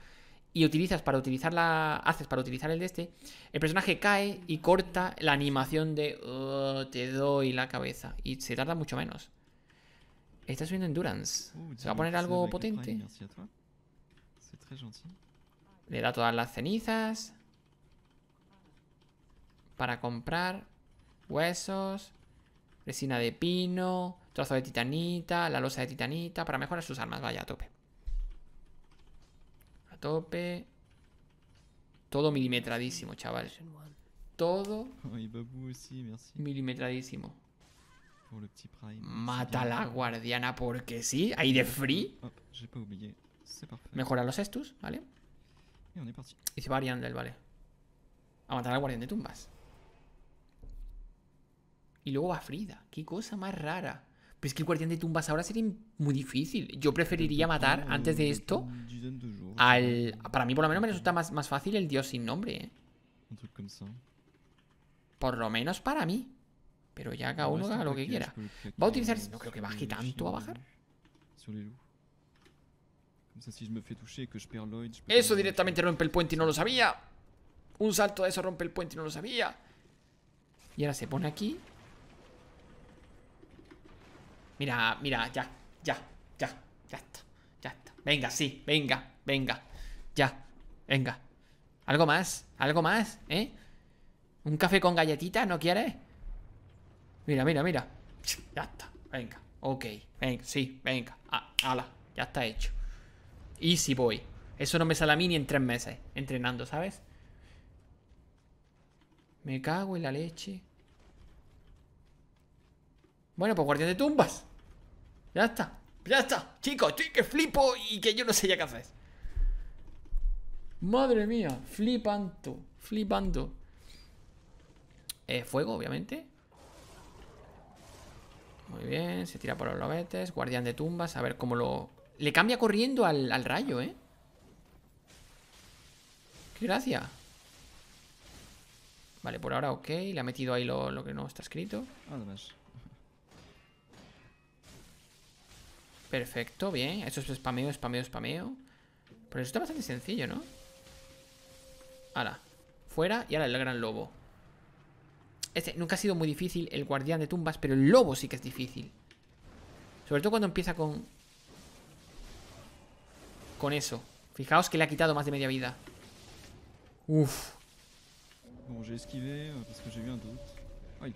y utilizas para utilizar la. haces para utilizar el de este, el personaje cae y corta la animación de oh, te doy la cabeza. Y se tarda mucho menos. Está subiendo endurance. Oh, ¿Se va a poner algo potente? Le da todas las cenizas. Para comprar. Huesos. Resina de pino. Trozo de titanita. La losa de titanita. Para mejorar sus armas. Vaya, tope tope. Todo milimetradísimo, chaval. Todo milimetradísimo. Mata la guardiana porque sí. Ahí de free. Mejora los estus, ¿vale? Y se va Ariandel, vale. A matar al guardián de tumbas. Y luego va Frida. Qué cosa más rara. Pero pues es que el guardián de tumbas ahora sería muy difícil. Yo preferiría matar antes de esto al... Para mí por lo menos me resulta más, más fácil el dios sin nombre. ¿eh? Por lo menos para mí. Pero ya cada uno haga lo que quiera. Va a utilizar... No creo que baje tanto a bajar. Eso directamente rompe el puente y no lo sabía. Un salto de eso rompe el puente y no lo sabía. Y ahora se pone aquí Mira, mira, ya, ya, ya, ya está, ya está. Venga, sí, venga, venga, ya, venga. ¿Algo más? ¿Algo más? ¿Eh? ¿Un café con galletitas? ¿No quieres? Mira, mira, mira. Ya está, venga, ok, venga, sí, venga, ah, ala, ya está hecho. Easy boy Eso no me sale a mí ni en tres meses entrenando, ¿sabes? Me cago en la leche. Bueno, pues guardián de tumbas. Ya está. Ya está. Chicos, estoy que flipo y que yo no sé ya qué haces? Madre mía, flipando, flipando. Eh, fuego, obviamente. Muy bien, se tira por los lobetes. Guardián de tumbas, a ver cómo lo... Le cambia corriendo al, rayo, ¿eh? ¡Qué gracia! Vale, por ahora ok. Le ha metido ahí lo, lo que no está escrito. Además. Perfecto, bien. Eso es spameo, spameo, spameo. Pero eso está bastante sencillo, ¿no? Ahora, fuera y ahora el gran lobo. Este nunca ha sido muy difícil, el guardián de tumbas, pero el lobo sí que es difícil. Sobre todo cuando empieza con... Con eso. Fijaos que le ha quitado más de media vida. Uf. Euh, un ah,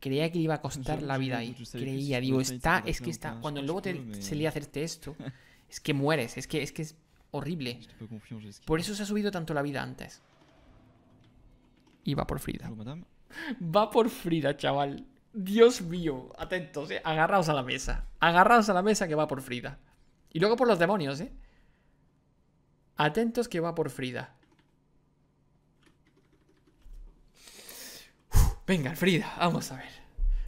creía que iba a costar la vida ahí. Creía, digo, está, es que está. Cuando luego te, se a hacerte este esto, es que mueres, es que es, que es horrible. Por eso se ha subido tanto la vida antes. Y va por Frida. Va por Frida, chaval. Dios mío, atentos, eh. Agarraos a la mesa. Agarraos a la mesa que va por Frida. Y luego por los demonios, eh. Atentos que va por Frida. Venga, Frida, vamos a ver.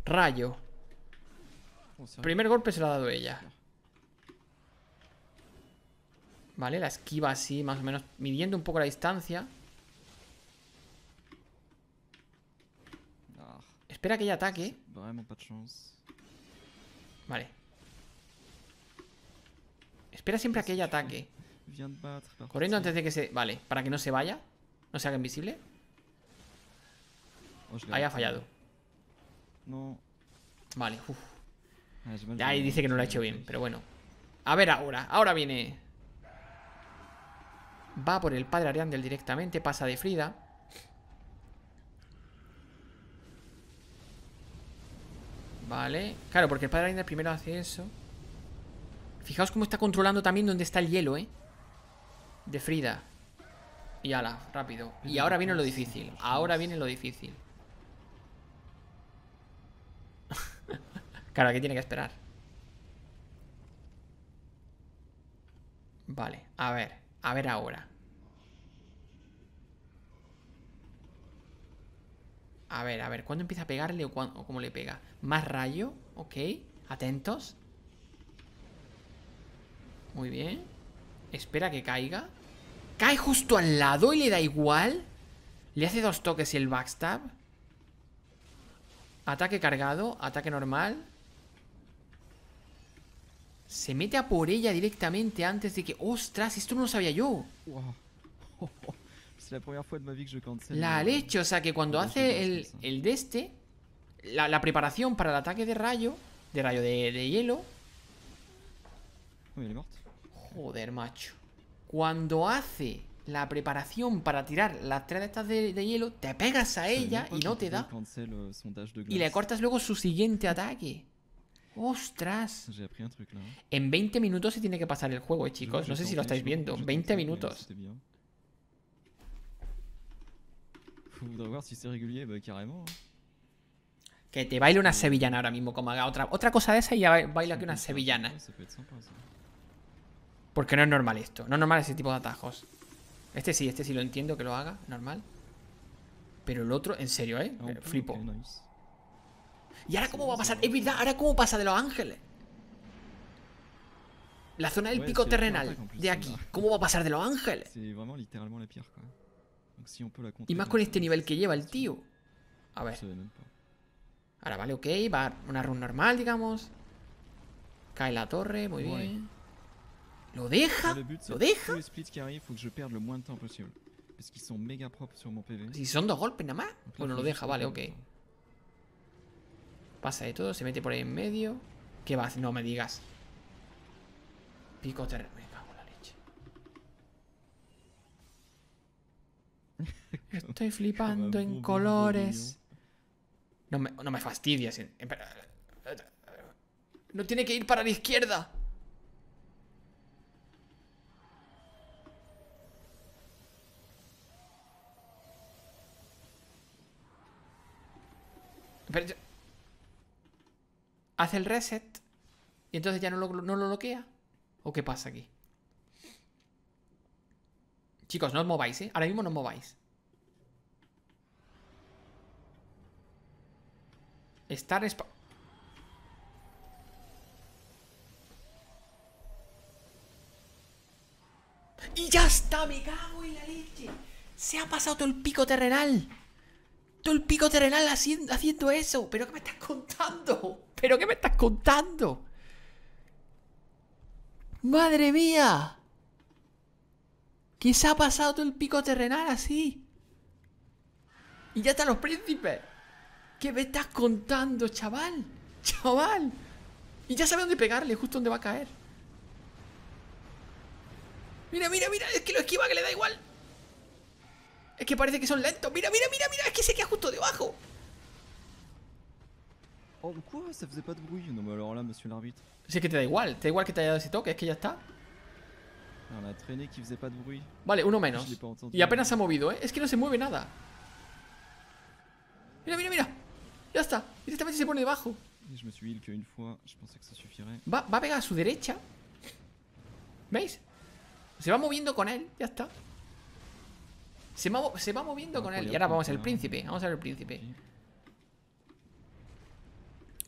Rayo. Primer golpe se lo ha dado ella. Vale, la esquiva así, más o menos, midiendo un poco la distancia. Espera que ella ataque. Vale. Espera siempre a que ella ataque. Corriendo antes de que se... Vale, para que no se vaya. No se haga invisible. Ahí ha fallado. No. Vale, uff. Ahí dice que no lo ha hecho bien, pero bueno. A ver ahora, ahora viene. Va por el padre Ariandel directamente, pasa de Frida. Vale. Claro, porque el padre Ariandel primero hace eso. Fijaos cómo está controlando también dónde está el hielo, ¿eh? De Frida. Y ala, rápido. Y ahora viene lo difícil. Ahora viene lo difícil. Claro, aquí tiene que esperar. Vale, a ver, a ver ahora. A ver, a ver, ¿cuándo empieza a pegarle o, cómo le pega? Más rayo, ok, atentos. Muy bien. Espera que caiga. Cae justo al lado y le da igual. Le hace dos toques y el backstab. Ataque cargado, ataque normal. Se mete a por ella directamente antes de que... ¡Ostras! Esto no lo sabía yo. la leche, o sea que cuando hace el, de este, la, preparación para el ataque de rayo, de rayo de, hielo. Joder, macho. Cuando hace la preparación para tirar las tres de estas de, de hielo, te pegas a ella y no te da. Y le cortas luego su siguiente ataque. ¡Ostras! En 20 minutos se tiene que pasar el juego, eh, chicos. no sé si lo estáis viendo. 20 minutos. Que te baile una sevillana ahora mismo, como haga otra, otra cosa de esa y ya baila que una sevillana. Porque no es normal esto. No es normal ese tipo de atajos. Este sí, este sí lo entiendo que lo haga, normal. Pero el otro, en serio, ¿eh? Ah, Flipo. ¿Y ahora cómo va a pasar? Es verdad, ¿ahora cómo pasa de Los Ángeles? La zona del pico terrenal de aquí. ¿Cómo va a pasar de Los Ángeles? Y más con este nivel que lleva el tío. A ver. Ahora vale, ok. Va una run normal, digamos. Cae la torre, muy bien. ¿Lo deja? ¿Lo deja? Si son dos golpes nada más. Bueno, pues lo deja, vale, ok. Pasa de todo, se mete por ahí en medio. ¿Qué va? No me digas. Pico terreno. Me cago en la leche. Estoy flipando en colores. No me, no me fastidies. No tiene que ir para la izquierda. Pero hace el reset y entonces ya no lo, bloquea. ¿O qué pasa aquí? Chicos, no os mováis, ¿eh? Ahora mismo no os mováis. Estar esp... ¡Y ya está! ¡Me cago en la leche! Se ha pasado todo el pico terrenal. Todo el pico terrenal haciendo, haciendo eso. ¿Pero qué me estás contando? ¿Pero qué me estás contando? ¡Madre mía! ¿Qué se ha pasado todo el pico terrenal así? Y ya están los príncipes. ¿Qué me estás contando, chaval? ¡Chaval! Y ya sabe dónde pegarle, justo dónde va a caer. Mira, mira, mira, es que lo esquiva que le da igual. Es que parece que son lentos. Mira, mira, mira, mira, es que se queda justo debajo. Oh, quoi Ça faisait pas de bruit Non, pero alors là, monsieur l'arbitre. C'est que te da igual, te da igual que te haya dado ese toque, es que ya está. Ah, pas de bruit. Vale, uno menos. Y apenas se ha movido, ¿eh? Es que no se mueve nada. Mira, mira, mira. Ya está. Directamente se pone debajo. me fois, que Va, va a pegar a su derecha. ¿Veis? Se va moviendo con él, ya está. Se va, se va moviendo con él. Y ahora vamos al príncipe. Vamos a ver el príncipe.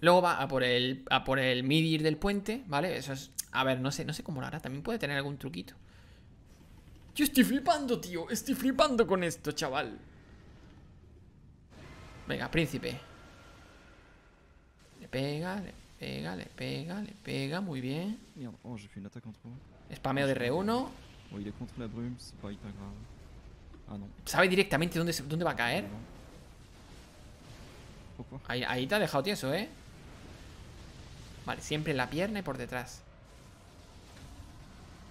Luego va a por el, a por el midir del puente, ¿vale? Eso es... A ver, no sé, no sé cómo lo hará. También puede tener algún truquito. Yo estoy flipando, tío. Estoy flipando con esto, chaval. Venga, príncipe. Le pega, le pega, le pega, le pega. Muy bien. Oh, Spameo de R1. Ah, ¿Sabe directamente dónde, dónde va a caer? Ahí, ahí te ha dejado tieso, ¿eh? Vale, siempre en la pierna y por detrás.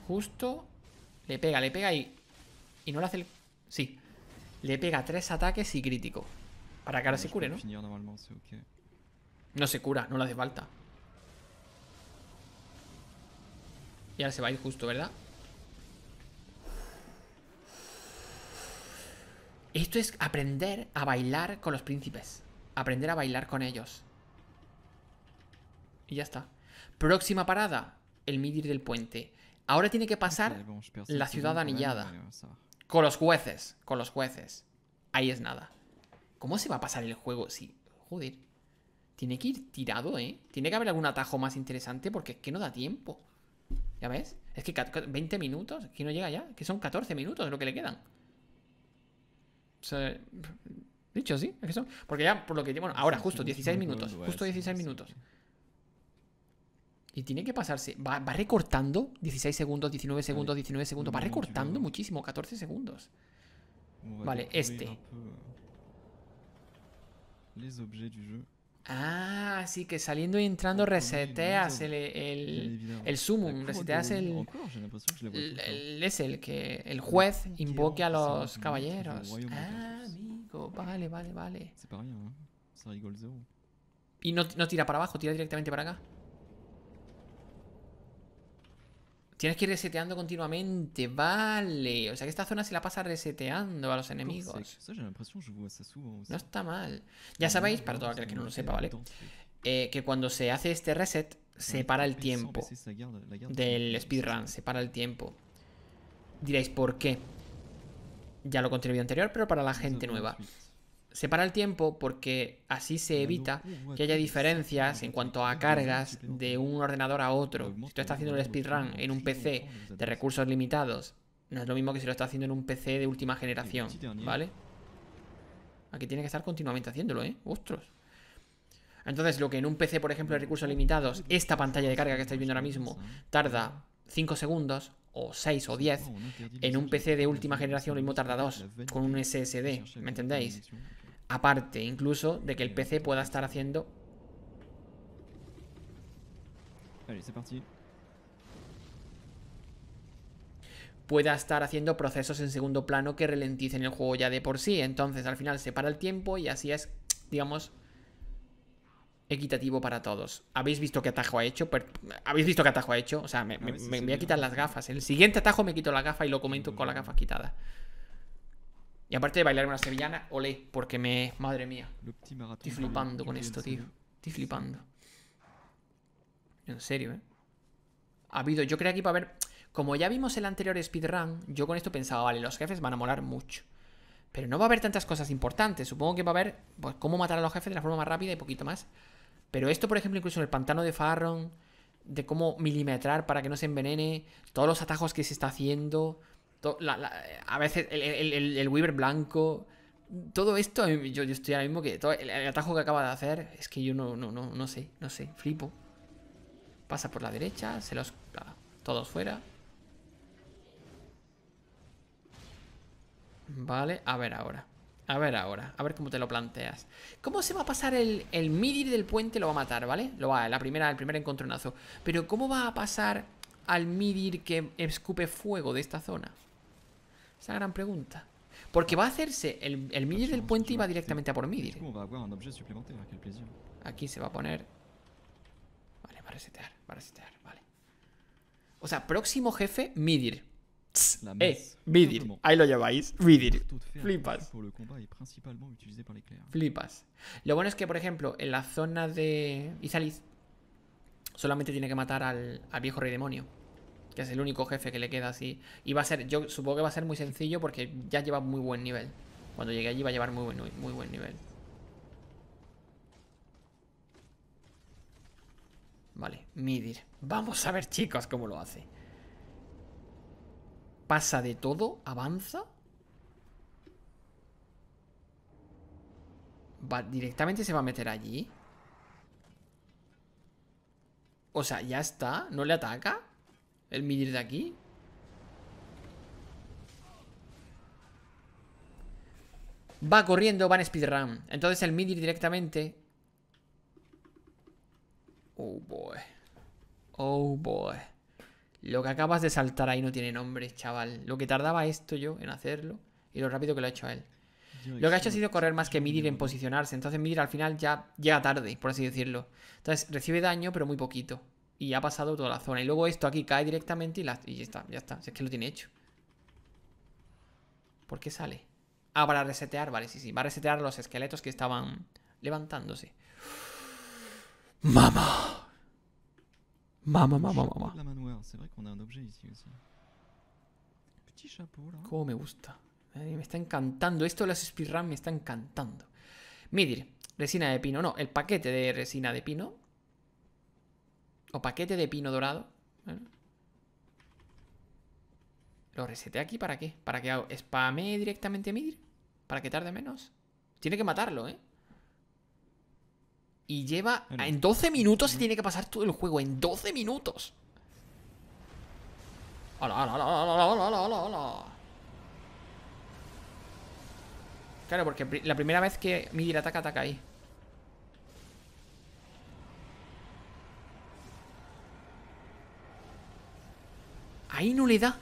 Justo. Le pega, le pega y... Y no le hace el... Sí. Le pega tres ataques y crítico. Para que ahora se cure, ¿no? No se cura, no le hace falta. Y ahora se va a ir justo, ¿verdad? Esto es aprender a bailar con los príncipes. Aprender a bailar con ellos. Y ya está. Próxima parada, el Midir del Puente. Ahora tiene que pasar la ciudad anillada. Con los jueces, con los jueces. Ahí es nada. ¿Cómo se va a pasar el juego? Si joder. Tiene que ir tirado, ¿eh? Tiene que haber algún atajo más interesante porque es que no da tiempo. ¿Ya ves? Es que 20 minutos, que no llega ya. Que son 14 minutos lo que le quedan. dicho sí Porque ya, por lo que... Bueno, ahora justo 16 minutos. Pues, justo 16 minutos. Y tiene que pasarse. Va, recortando 16 segundos, 19 segundos, 19 segundos. Va recortando muchísimo, 14 segundos. Vale, este. Ah, sí, que saliendo y entrando reseteas el, el, el sumum, reseteas el, el, Es el que el juez invoque a los caballeros. Ah, amigo, vale, vale, vale. Y no tira para abajo, tira directamente para acá. Tienes que ir reseteando continuamente, vale. O sea que esta zona se la pasa reseteando a los enemigos. No está mal. Ya sabéis, para todo aquel que no lo sepa, ¿vale? Eh, que cuando se hace este reset, se para el tiempo del speedrun, se para el tiempo. Diréis, ¿por qué? Ya lo vídeo anterior, pero para la gente nueva. Separa el tiempo porque así se evita que haya diferencias en cuanto a cargas de un ordenador a otro. Si tú estás haciendo el speedrun en un PC de recursos limitados, no es lo mismo que si lo estás haciendo en un PC de última generación, ¿vale? Aquí tiene que estar continuamente haciéndolo, ¿eh? ¡Ostros! Entonces, lo que en un PC, por ejemplo, de recursos limitados, esta pantalla de carga que estáis viendo ahora mismo tarda 5 segundos, o 6 o 10, en un PC de última generación lo mismo tarda 2, con un SSD, ¿me entendéis? Aparte, incluso, de que el PC pueda estar haciendo... Pueda estar haciendo procesos en segundo plano que ralenticen el juego ya de por sí. Entonces, al final se para el tiempo y así es, digamos, equitativo para todos. ¿Habéis visto qué atajo ha hecho? ¿Habéis visto qué atajo ha hecho? O sea, me, voy a quitar las gafas. el siguiente atajo me quito la gafa y lo comento con la gafa quitada. Y aparte de bailarme una sevillana, olé, porque me... Madre mía. Estoy flipando con esto, tío. Estoy flipando. En serio, ¿eh? Ha habido... Yo creo que iba a haber... Como ya vimos el anterior speedrun, yo con esto pensaba, vale, los jefes van a molar mucho. Pero no va a haber tantas cosas importantes. Supongo que va a haber pues, cómo matar a los jefes de la forma más rápida y poquito más. Pero esto, por ejemplo, incluso en el pantano de Farron, de cómo milimetrar para que no se envenene, todos los atajos que se está haciendo a veces el, el, Weaver blanco. Todo esto, eh, yo, estoy ahora mismo que. Todo, el, atajo que acaba de hacer es que yo no, no, no, sé, no sé, flipo. Pasa por la derecha, se los. Todos fuera. Vale, a ver ahora. A ver ahora, a ver cómo te lo planteas. ¿Cómo se va a pasar el, el Midir del puente? Lo va a matar, ¿vale? Lo va, la primera, el primer encontronazo. Pero ¿cómo va a pasar al Midir que escupe fuego de esta zona? Esa gran pregunta. Porque va a hacerse el, el Midir del puente Iba va directamente a por Midir. Aquí se va a poner... Vale, va a resetear, va resetear, vale. O sea, próximo jefe, Midir. Eh, Midir. Ahí lo lleváis. Midir. Flipas. Flipas. Lo bueno es que, por ejemplo, en la zona de Izaliz solamente tiene que matar al, al viejo rey demonio que es el único jefe que le queda así. Y va a ser, yo supongo que va a ser muy sencillo porque ya lleva muy buen nivel. Cuando llegue allí va a llevar muy buen, muy buen nivel. Vale, Midir. Vamos a ver, chicos, cómo lo hace. Pasa de todo, avanza. directamente se va a meter allí. O sea, ya está. ¿No le ataca? el Midir de aquí? Va corriendo, va en speedrun. Entonces el Midir directamente... Oh boy. Oh boy. Lo que acabas de saltar ahí no tiene nombre, chaval. Lo que tardaba esto yo en hacerlo y lo rápido que lo ha hecho él. Lo que ha hecho ha sido correr más que Midir en posicionarse. Entonces Midir al final ya llega tarde, por así decirlo. Entonces recibe daño, pero muy poquito y ha pasado toda la zona. Y luego esto aquí cae directamente y, ya está, ya está. Si es que lo tiene hecho. ¿Por qué sale? Ah, para resetear, vale, sí, sí. Va a resetear los esqueletos que estaban levantándose. ¡Mamá! Mamá, mamá, mamá. Cómo me gusta. Eh, me está encantando. Esto de las speedrun me está encantando. Midir, resina de pino. No, el paquete de resina de pino o paquete de pino dorado. ¿eh? ¿Lo reseté aquí para qué? ¿Para que hago? directamente a Midir? ¿Para que tarde menos? Tiene que matarlo, ¿eh? Y lleva... En 12 minutos se tiene que pasar todo el juego. En 12 minutos. ¡Hala, Claro, porque la primera vez que Midir ataca, ataca ahí. Ahí no le da.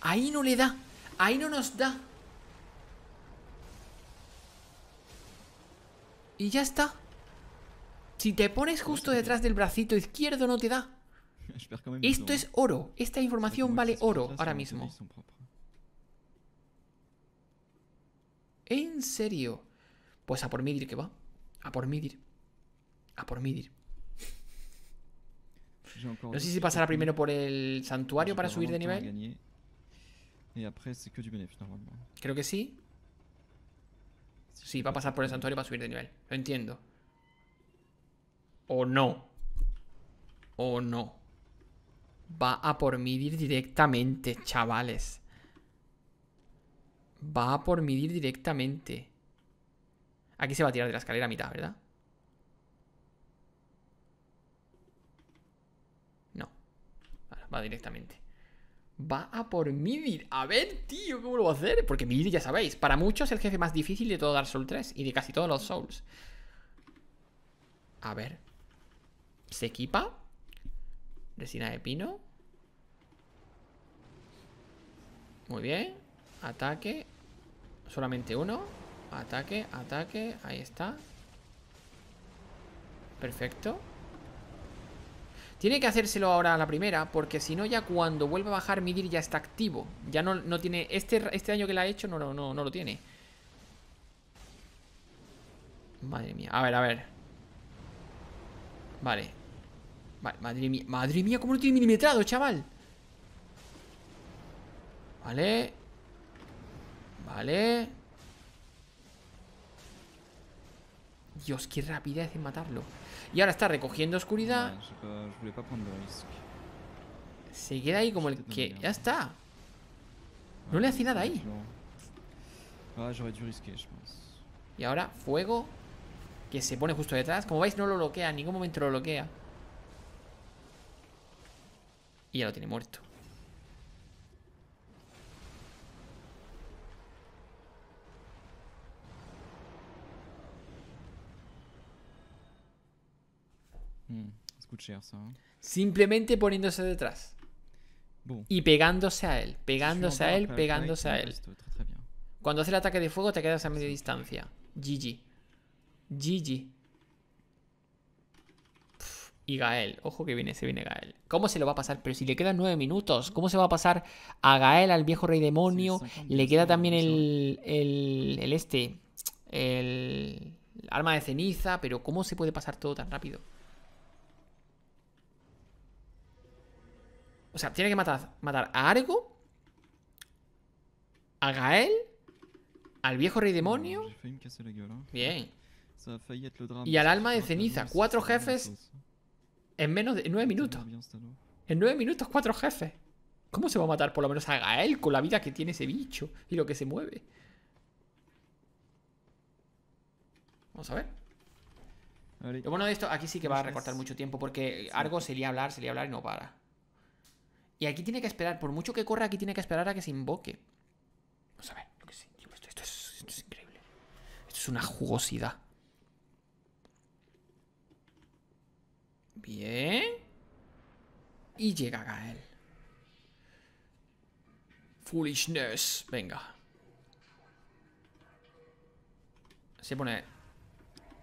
Ahí no le da. Ahí no nos da. Y ya está. Si te pones justo detrás del bracito izquierdo no te da. Esto es oro. Esta información vale oro ahora mismo. ¿En serio? Pues a por Midir que va. A por Midir. A por Midir. No sé si pasará primero por el santuario para subir de nivel. Creo que sí. Sí, va a pasar por el santuario para subir de nivel. Lo entiendo. O no. O no. Va a por midir directamente, chavales. Va a por midir directamente. Aquí se va a tirar de la escalera a mitad, ¿verdad? va directamente. Va a por Midir. A ver, tío, ¿cómo lo va a hacer? Porque Midir, ya sabéis, para muchos es el jefe más difícil de todo Dark Souls 3 y de casi todos los Souls. A ver. Se equipa. Resina de pino. Muy bien. Ataque. Solamente uno. Ataque, ataque. Ahí está. Perfecto. Tiene que hacérselo ahora a la primera, porque si no ya cuando vuelva a bajar Midir ya está activo. Ya no, tiene... Este, este daño que le ha hecho no, no, no, lo tiene. Madre mía. A ver, a ver. Vale. Vale, madre mía. Madre mía, ¿cómo lo tiene milimetrado, chaval? Vale. Vale. Dios, qué rapidez en matarlo. Y ahora está recogiendo oscuridad. Se queda ahí como el este que... Ya está. No le hacía nada ahí. Ah, y ahora fuego. Que se pone justo detrás. Como veis no lo bloquea. En ningún momento lo bloquea. Y ya lo tiene muerto. Mm, Simplemente poniéndose detrás. Y pegándose a él, pegándose a él, pegándose a él. Cuando hace el ataque de fuego te quedas a media distancia. GG. GG. y Gael, ojo que viene, se viene Gael. ¿Cómo se lo va a pasar? Pero si le quedan nueve minutos, ¿cómo se va a pasar a Gael, al viejo rey demonio? le queda también el, el este, el arma de ceniza, pero ¿cómo se puede pasar todo tan rápido? O sea, tiene que matar, matar a Argo, a Gael, al viejo rey demonio. Bien. Y al alma de ceniza. Cuatro jefes en menos de nueve minutos. En nueve minutos, cuatro jefes. ¿Cómo se va a matar por lo menos a Gael con la vida que tiene ese bicho y lo que se mueve? Vamos a ver. Lo bueno de esto, aquí sí que va a recortar mucho tiempo porque Argo se iba a hablar, se iba a hablar y no para. Y aquí tiene que esperar, por mucho que corra, aquí tiene que esperar a que se invoque. Vamos a ver, esto, es, esto es increíble. Esto es una jugosidad. Bien. Y llega Gael. Foolishness. Venga. Se pone...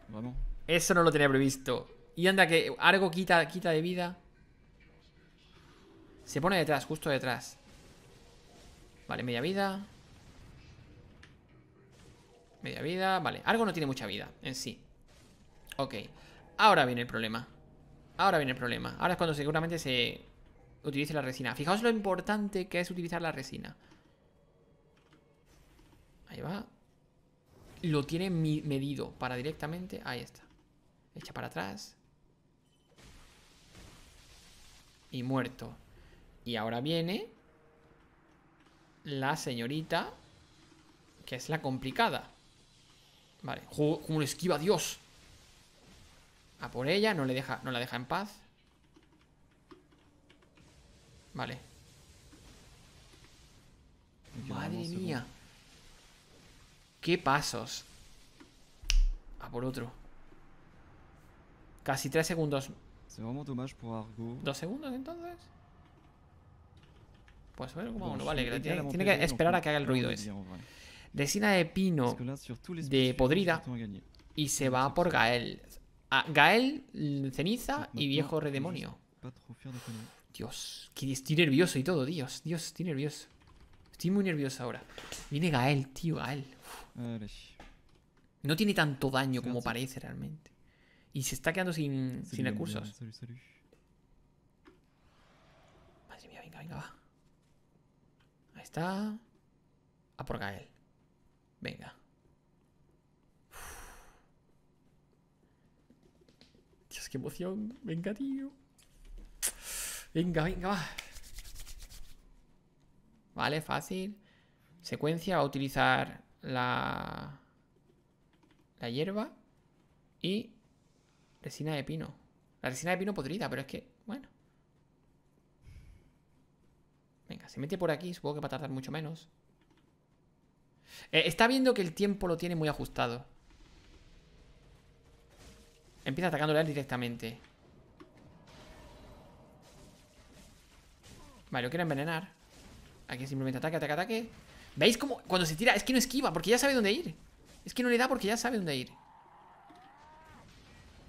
Vamos. Eso no lo tenía previsto. Y anda que algo quita, quita de vida. Se pone detrás, justo detrás. Vale, media vida. Media vida, vale. Algo no tiene mucha vida en sí. Ok. Ahora viene el problema. Ahora viene el problema. Ahora es cuando seguramente se utilice la resina. Fijaos lo importante que es utilizar la resina. Ahí va. Lo tiene medido para directamente. Ahí está. Echa para atrás. Y muerto. Y ahora viene la señorita, que es la complicada. Vale, Juego como esquiva Dios. A por ella, no, le deja, no la deja en paz. Vale. Madre mía. Qué pasos. A por otro. Casi tres segundos. Dos segundos entonces. Pues vale, tiene, que esperar a que haga el ruido ese. Resina de pino de podrida y se va por Gael. Gael, ceniza y viejo redemonio. Dios, estoy nervioso y todo, Dios, Dios, estoy nervioso. Estoy muy nervioso ahora. Viene Gael, tío, Gael. No tiene tanto daño como parece realmente. Y se está quedando sin, sin recursos. Madre mía, venga, venga, va está. A por Gael. Venga. Dios, qué emoción. Venga, tío. Venga, venga, Vale, fácil. Secuencia, va a utilizar la... La hierba y resina de pino. La resina de pino podrida, pero es que Se mete por aquí, supongo que va a tardar mucho menos. Eh, está viendo que el tiempo lo tiene muy ajustado. Empieza atacándole a él directamente. Vale, lo quiero envenenar. Aquí simplemente ataque, ataque, ataque. ¿Veis cómo cuando se tira? Es que no esquiva, porque ya sabe dónde ir. Es que no le da porque ya sabe dónde ir.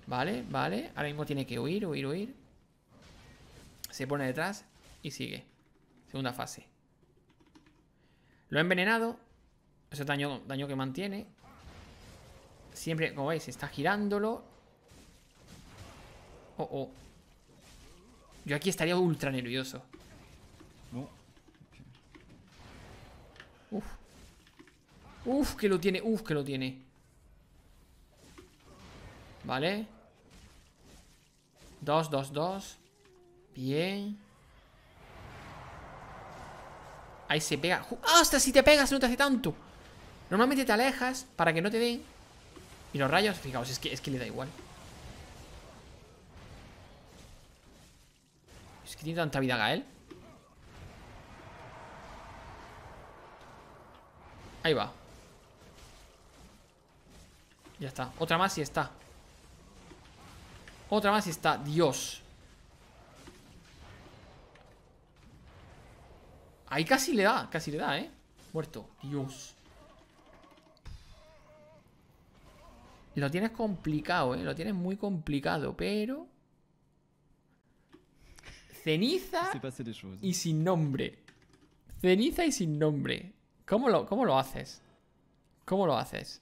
Vale, vale. Ahora mismo tiene que huir, huir, huir. Se pone detrás y sigue. Segunda fase. Lo ha envenenado. Ese daño, daño que mantiene. Siempre, como veis, está girándolo. Oh, oh. Yo aquí estaría ultra nervioso. Uf. Uf, que lo tiene. Uf, que lo tiene. Vale. Dos, dos, dos. Bien. Ahí se pega. hasta Si te pegas no te hace tanto. Normalmente te alejas para que no te den. Y los rayos, fijaos, es que, es que le da igual. Es que tiene tanta vida Gael. Ahí va. Ya está. Otra más y está. Otra más y está. Dios. Ahí casi le da, casi le da, ¿eh? Muerto. Dios. Lo tienes complicado, ¿eh? Lo tienes muy complicado, pero... Ceniza ¿eh? y sin nombre. Ceniza y sin nombre. ¿Cómo lo, lo haces? ¿Cómo lo haces?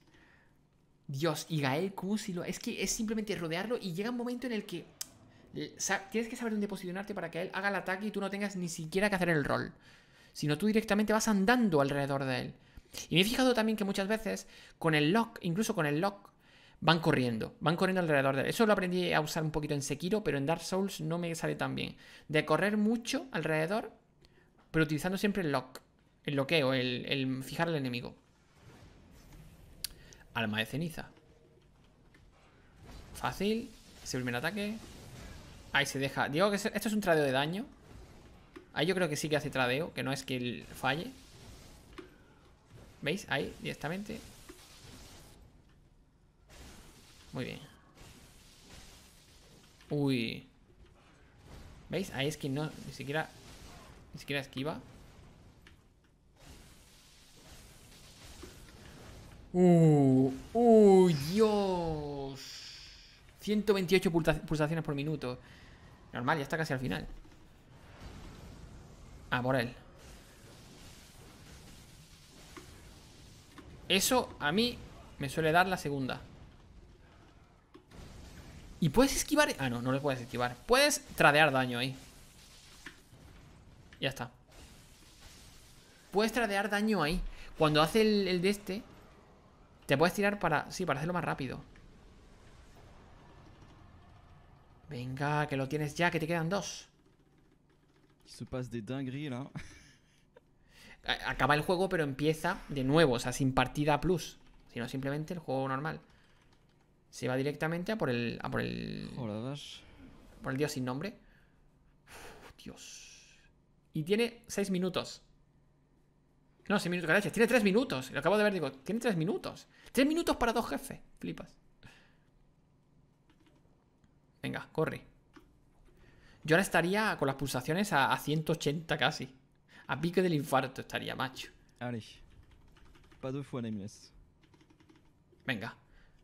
Dios, y Gael, ¿cómo lo...? Es que es simplemente rodearlo y llega un momento en el que... Eh, tienes que saber dónde posicionarte para que él haga el ataque y tú no tengas ni siquiera que hacer el rol sino tú directamente vas andando alrededor de él. Y me he fijado también que muchas veces con el lock, incluso con el lock, van corriendo, van corriendo alrededor de él. Eso lo aprendí a usar un poquito en Sekiro, pero en Dark Souls no me sale tan bien. De correr mucho alrededor, pero utilizando siempre el lock, el loqueo, el, el fijar al enemigo. Alma de ceniza. Fácil. Ese primer ataque. Ahí se deja. Digo que esto es un tradeo de daño. Ahí yo creo que sí que hace tradeo, que no es que él falle. ¿Veis? Ahí, directamente. Muy bien. Uy. ¿Veis? Ahí es que no, ni siquiera, ni siquiera esquiva. Uh, Uy Dios. 128 pulsaciones por minuto. Normal, ya está casi al final. Ah, por él. Eso a mí me suele dar la segunda. ¿Y puedes esquivar? Ah, no, no le puedes esquivar. Puedes tradear daño ahí. Ya está. Puedes tradear daño ahí. Cuando hace el, el de este, te puedes tirar para... Sí, para hacerlo más rápido. Venga, que lo tienes ya, que te quedan dos se passe des dingueries Acaba el juego, pero empieza de nuevo, o sea, sin partida plus, sino simplemente el juego normal. Se va directamente a por el. A por el. Por el dios sin nombre. dios. Y tiene 6 minutos. No, 6 minutos, gracias. Tiene 3 minutos. Lo acabo de ver, digo, tiene 3 minutos. 3 minutos para dos jefes. Flipas. Venga, corre. Yo ahora estaría con las pulsaciones a, 180 casi. A pique del infarto estaría, macho. Venga.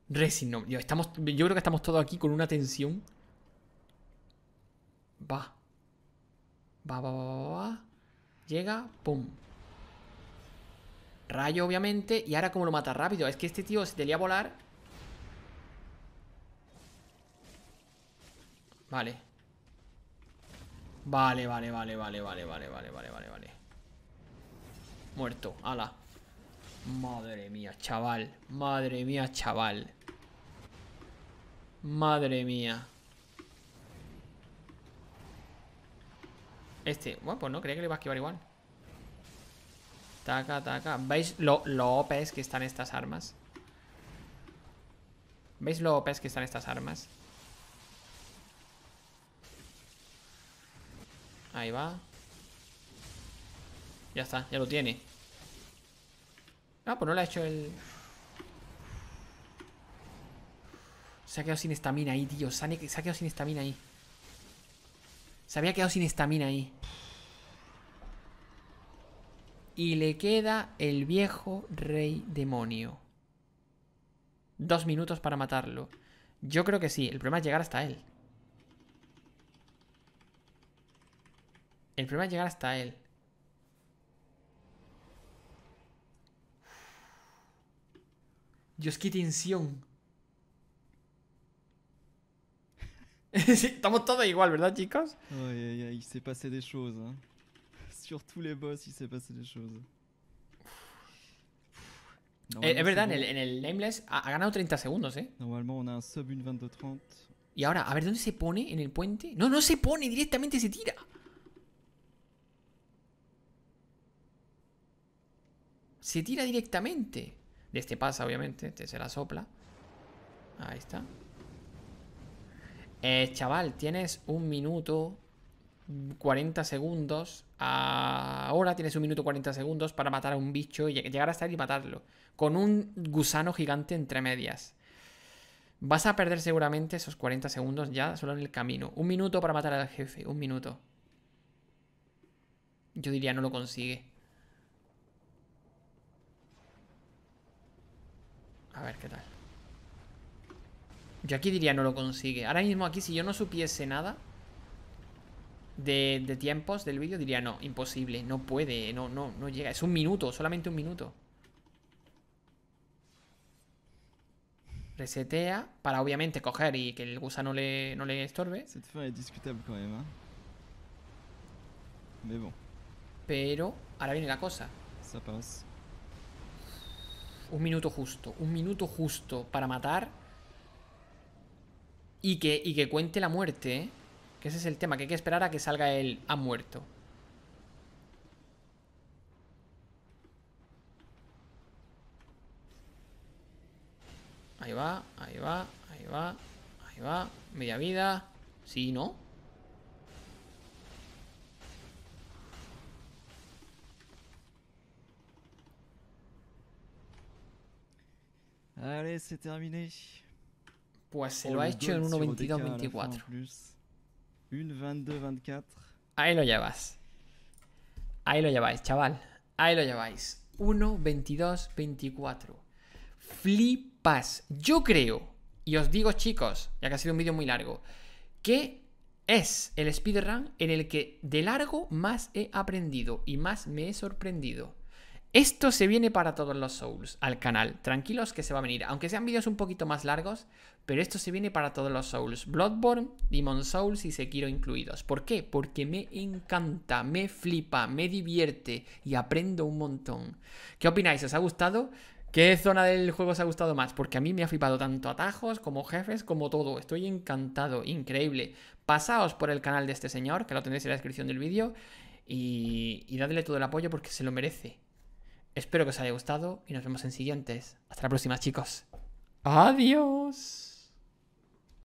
Resin, no. Yo, estamos, yo creo que estamos todos aquí con una tensión. Va. Va, va, va, va, Llega, pum. Rayo, obviamente. Y ahora, cómo lo mata rápido? Es que este tío se te a volar. Vale. Vale, vale, vale, vale, vale, vale, vale, vale, vale, vale. Muerto, ala. Madre mía, chaval. Madre mía, chaval. Madre mía. Este, bueno, pues no, creía que le iba a esquivar igual. Taca, taca. ¿Veis lo, lo OP que están estas armas? ¿Veis lo OP que están estas armas? Ahí va. Ya está, ya lo tiene. Ah, pues no le ha hecho el... Se ha quedado sin estamina ahí, tío. Se ha, quedado sin estamina ahí. Se había quedado sin estamina ahí. Y le queda el viejo rey demonio. Dos minutos para matarlo. Yo creo que sí. El problema es llegar hasta él. El problema es llegar hasta él. Dios, qué tensión. estamos todos igual, ¿verdad, chicos? Ay, ay, ay, Se passé des choses. ¿eh? Sobre Sur tous les boss, Se s'est passé des es verdad, en el, en Nameless ha, ganado 30 segundos, ¿eh? Normalmente on a un sub, une 22-30. Y ahora, a ver, ¿dónde se pone? ¿En el puente? No, no se pone, directamente se tira. Se tira directamente. De este pasa, obviamente. Este se la sopla. Ahí está. Eh, chaval, tienes un minuto 40 segundos. Ahora tienes un minuto 40 segundos para matar a un bicho y llegar hasta él y matarlo. Con un gusano gigante entre medias. Vas a perder seguramente esos 40 segundos ya solo en el camino. Un minuto para matar al jefe, un minuto. Yo diría no lo consigue. A ver qué tal. Yo aquí diría no lo consigue. Ahora mismo aquí, si yo no supiese nada de, tiempos del vídeo, diría no, imposible, no puede, no, no, no llega. Es un minuto, solamente un minuto. Resetea para obviamente coger y que el gusano le, no le estorbe. Pero ahora viene la cosa. Un minuto justo. Un minuto justo para matar. Y que, y que cuente la muerte, Que ese es el tema, que hay que esperar a que salga el ha muerto. Ahí va, ahí va, ahí va, ahí va. Media vida. Sí, ¿no? Allez, terminé. Pues se oh, lo ha hecho en 1.22.24. 1.22.24. Ahí lo llevas. Ahí lo lleváis, chaval. Ahí lo lleváis. 1.22.24. Flipas. Yo creo, y os digo chicos, ya que ha sido un vídeo muy largo, que es el speedrun en el que de largo más he aprendido y más me he sorprendido. Esto se viene para todos los Souls al canal. Tranquilos que se va a venir. Aunque sean vídeos un poquito más largos, pero esto se viene para todos los Souls. Bloodborne, Demon Souls y Sekiro incluidos. ¿Por qué? Porque me encanta, me flipa, me divierte y aprendo un montón. ¿Qué opináis? ¿Os ha gustado? ¿Qué zona del juego os ha gustado más? Porque a mí me ha flipado tanto atajos como jefes como todo. Estoy encantado, increíble. Pasaos por el canal de este señor, que lo tenéis en la descripción del vídeo, y, y dadle todo el apoyo porque se lo merece. Espero que os haya gustado y nos vemos en siguientes. Hasta la próxima, chicos. Adiós.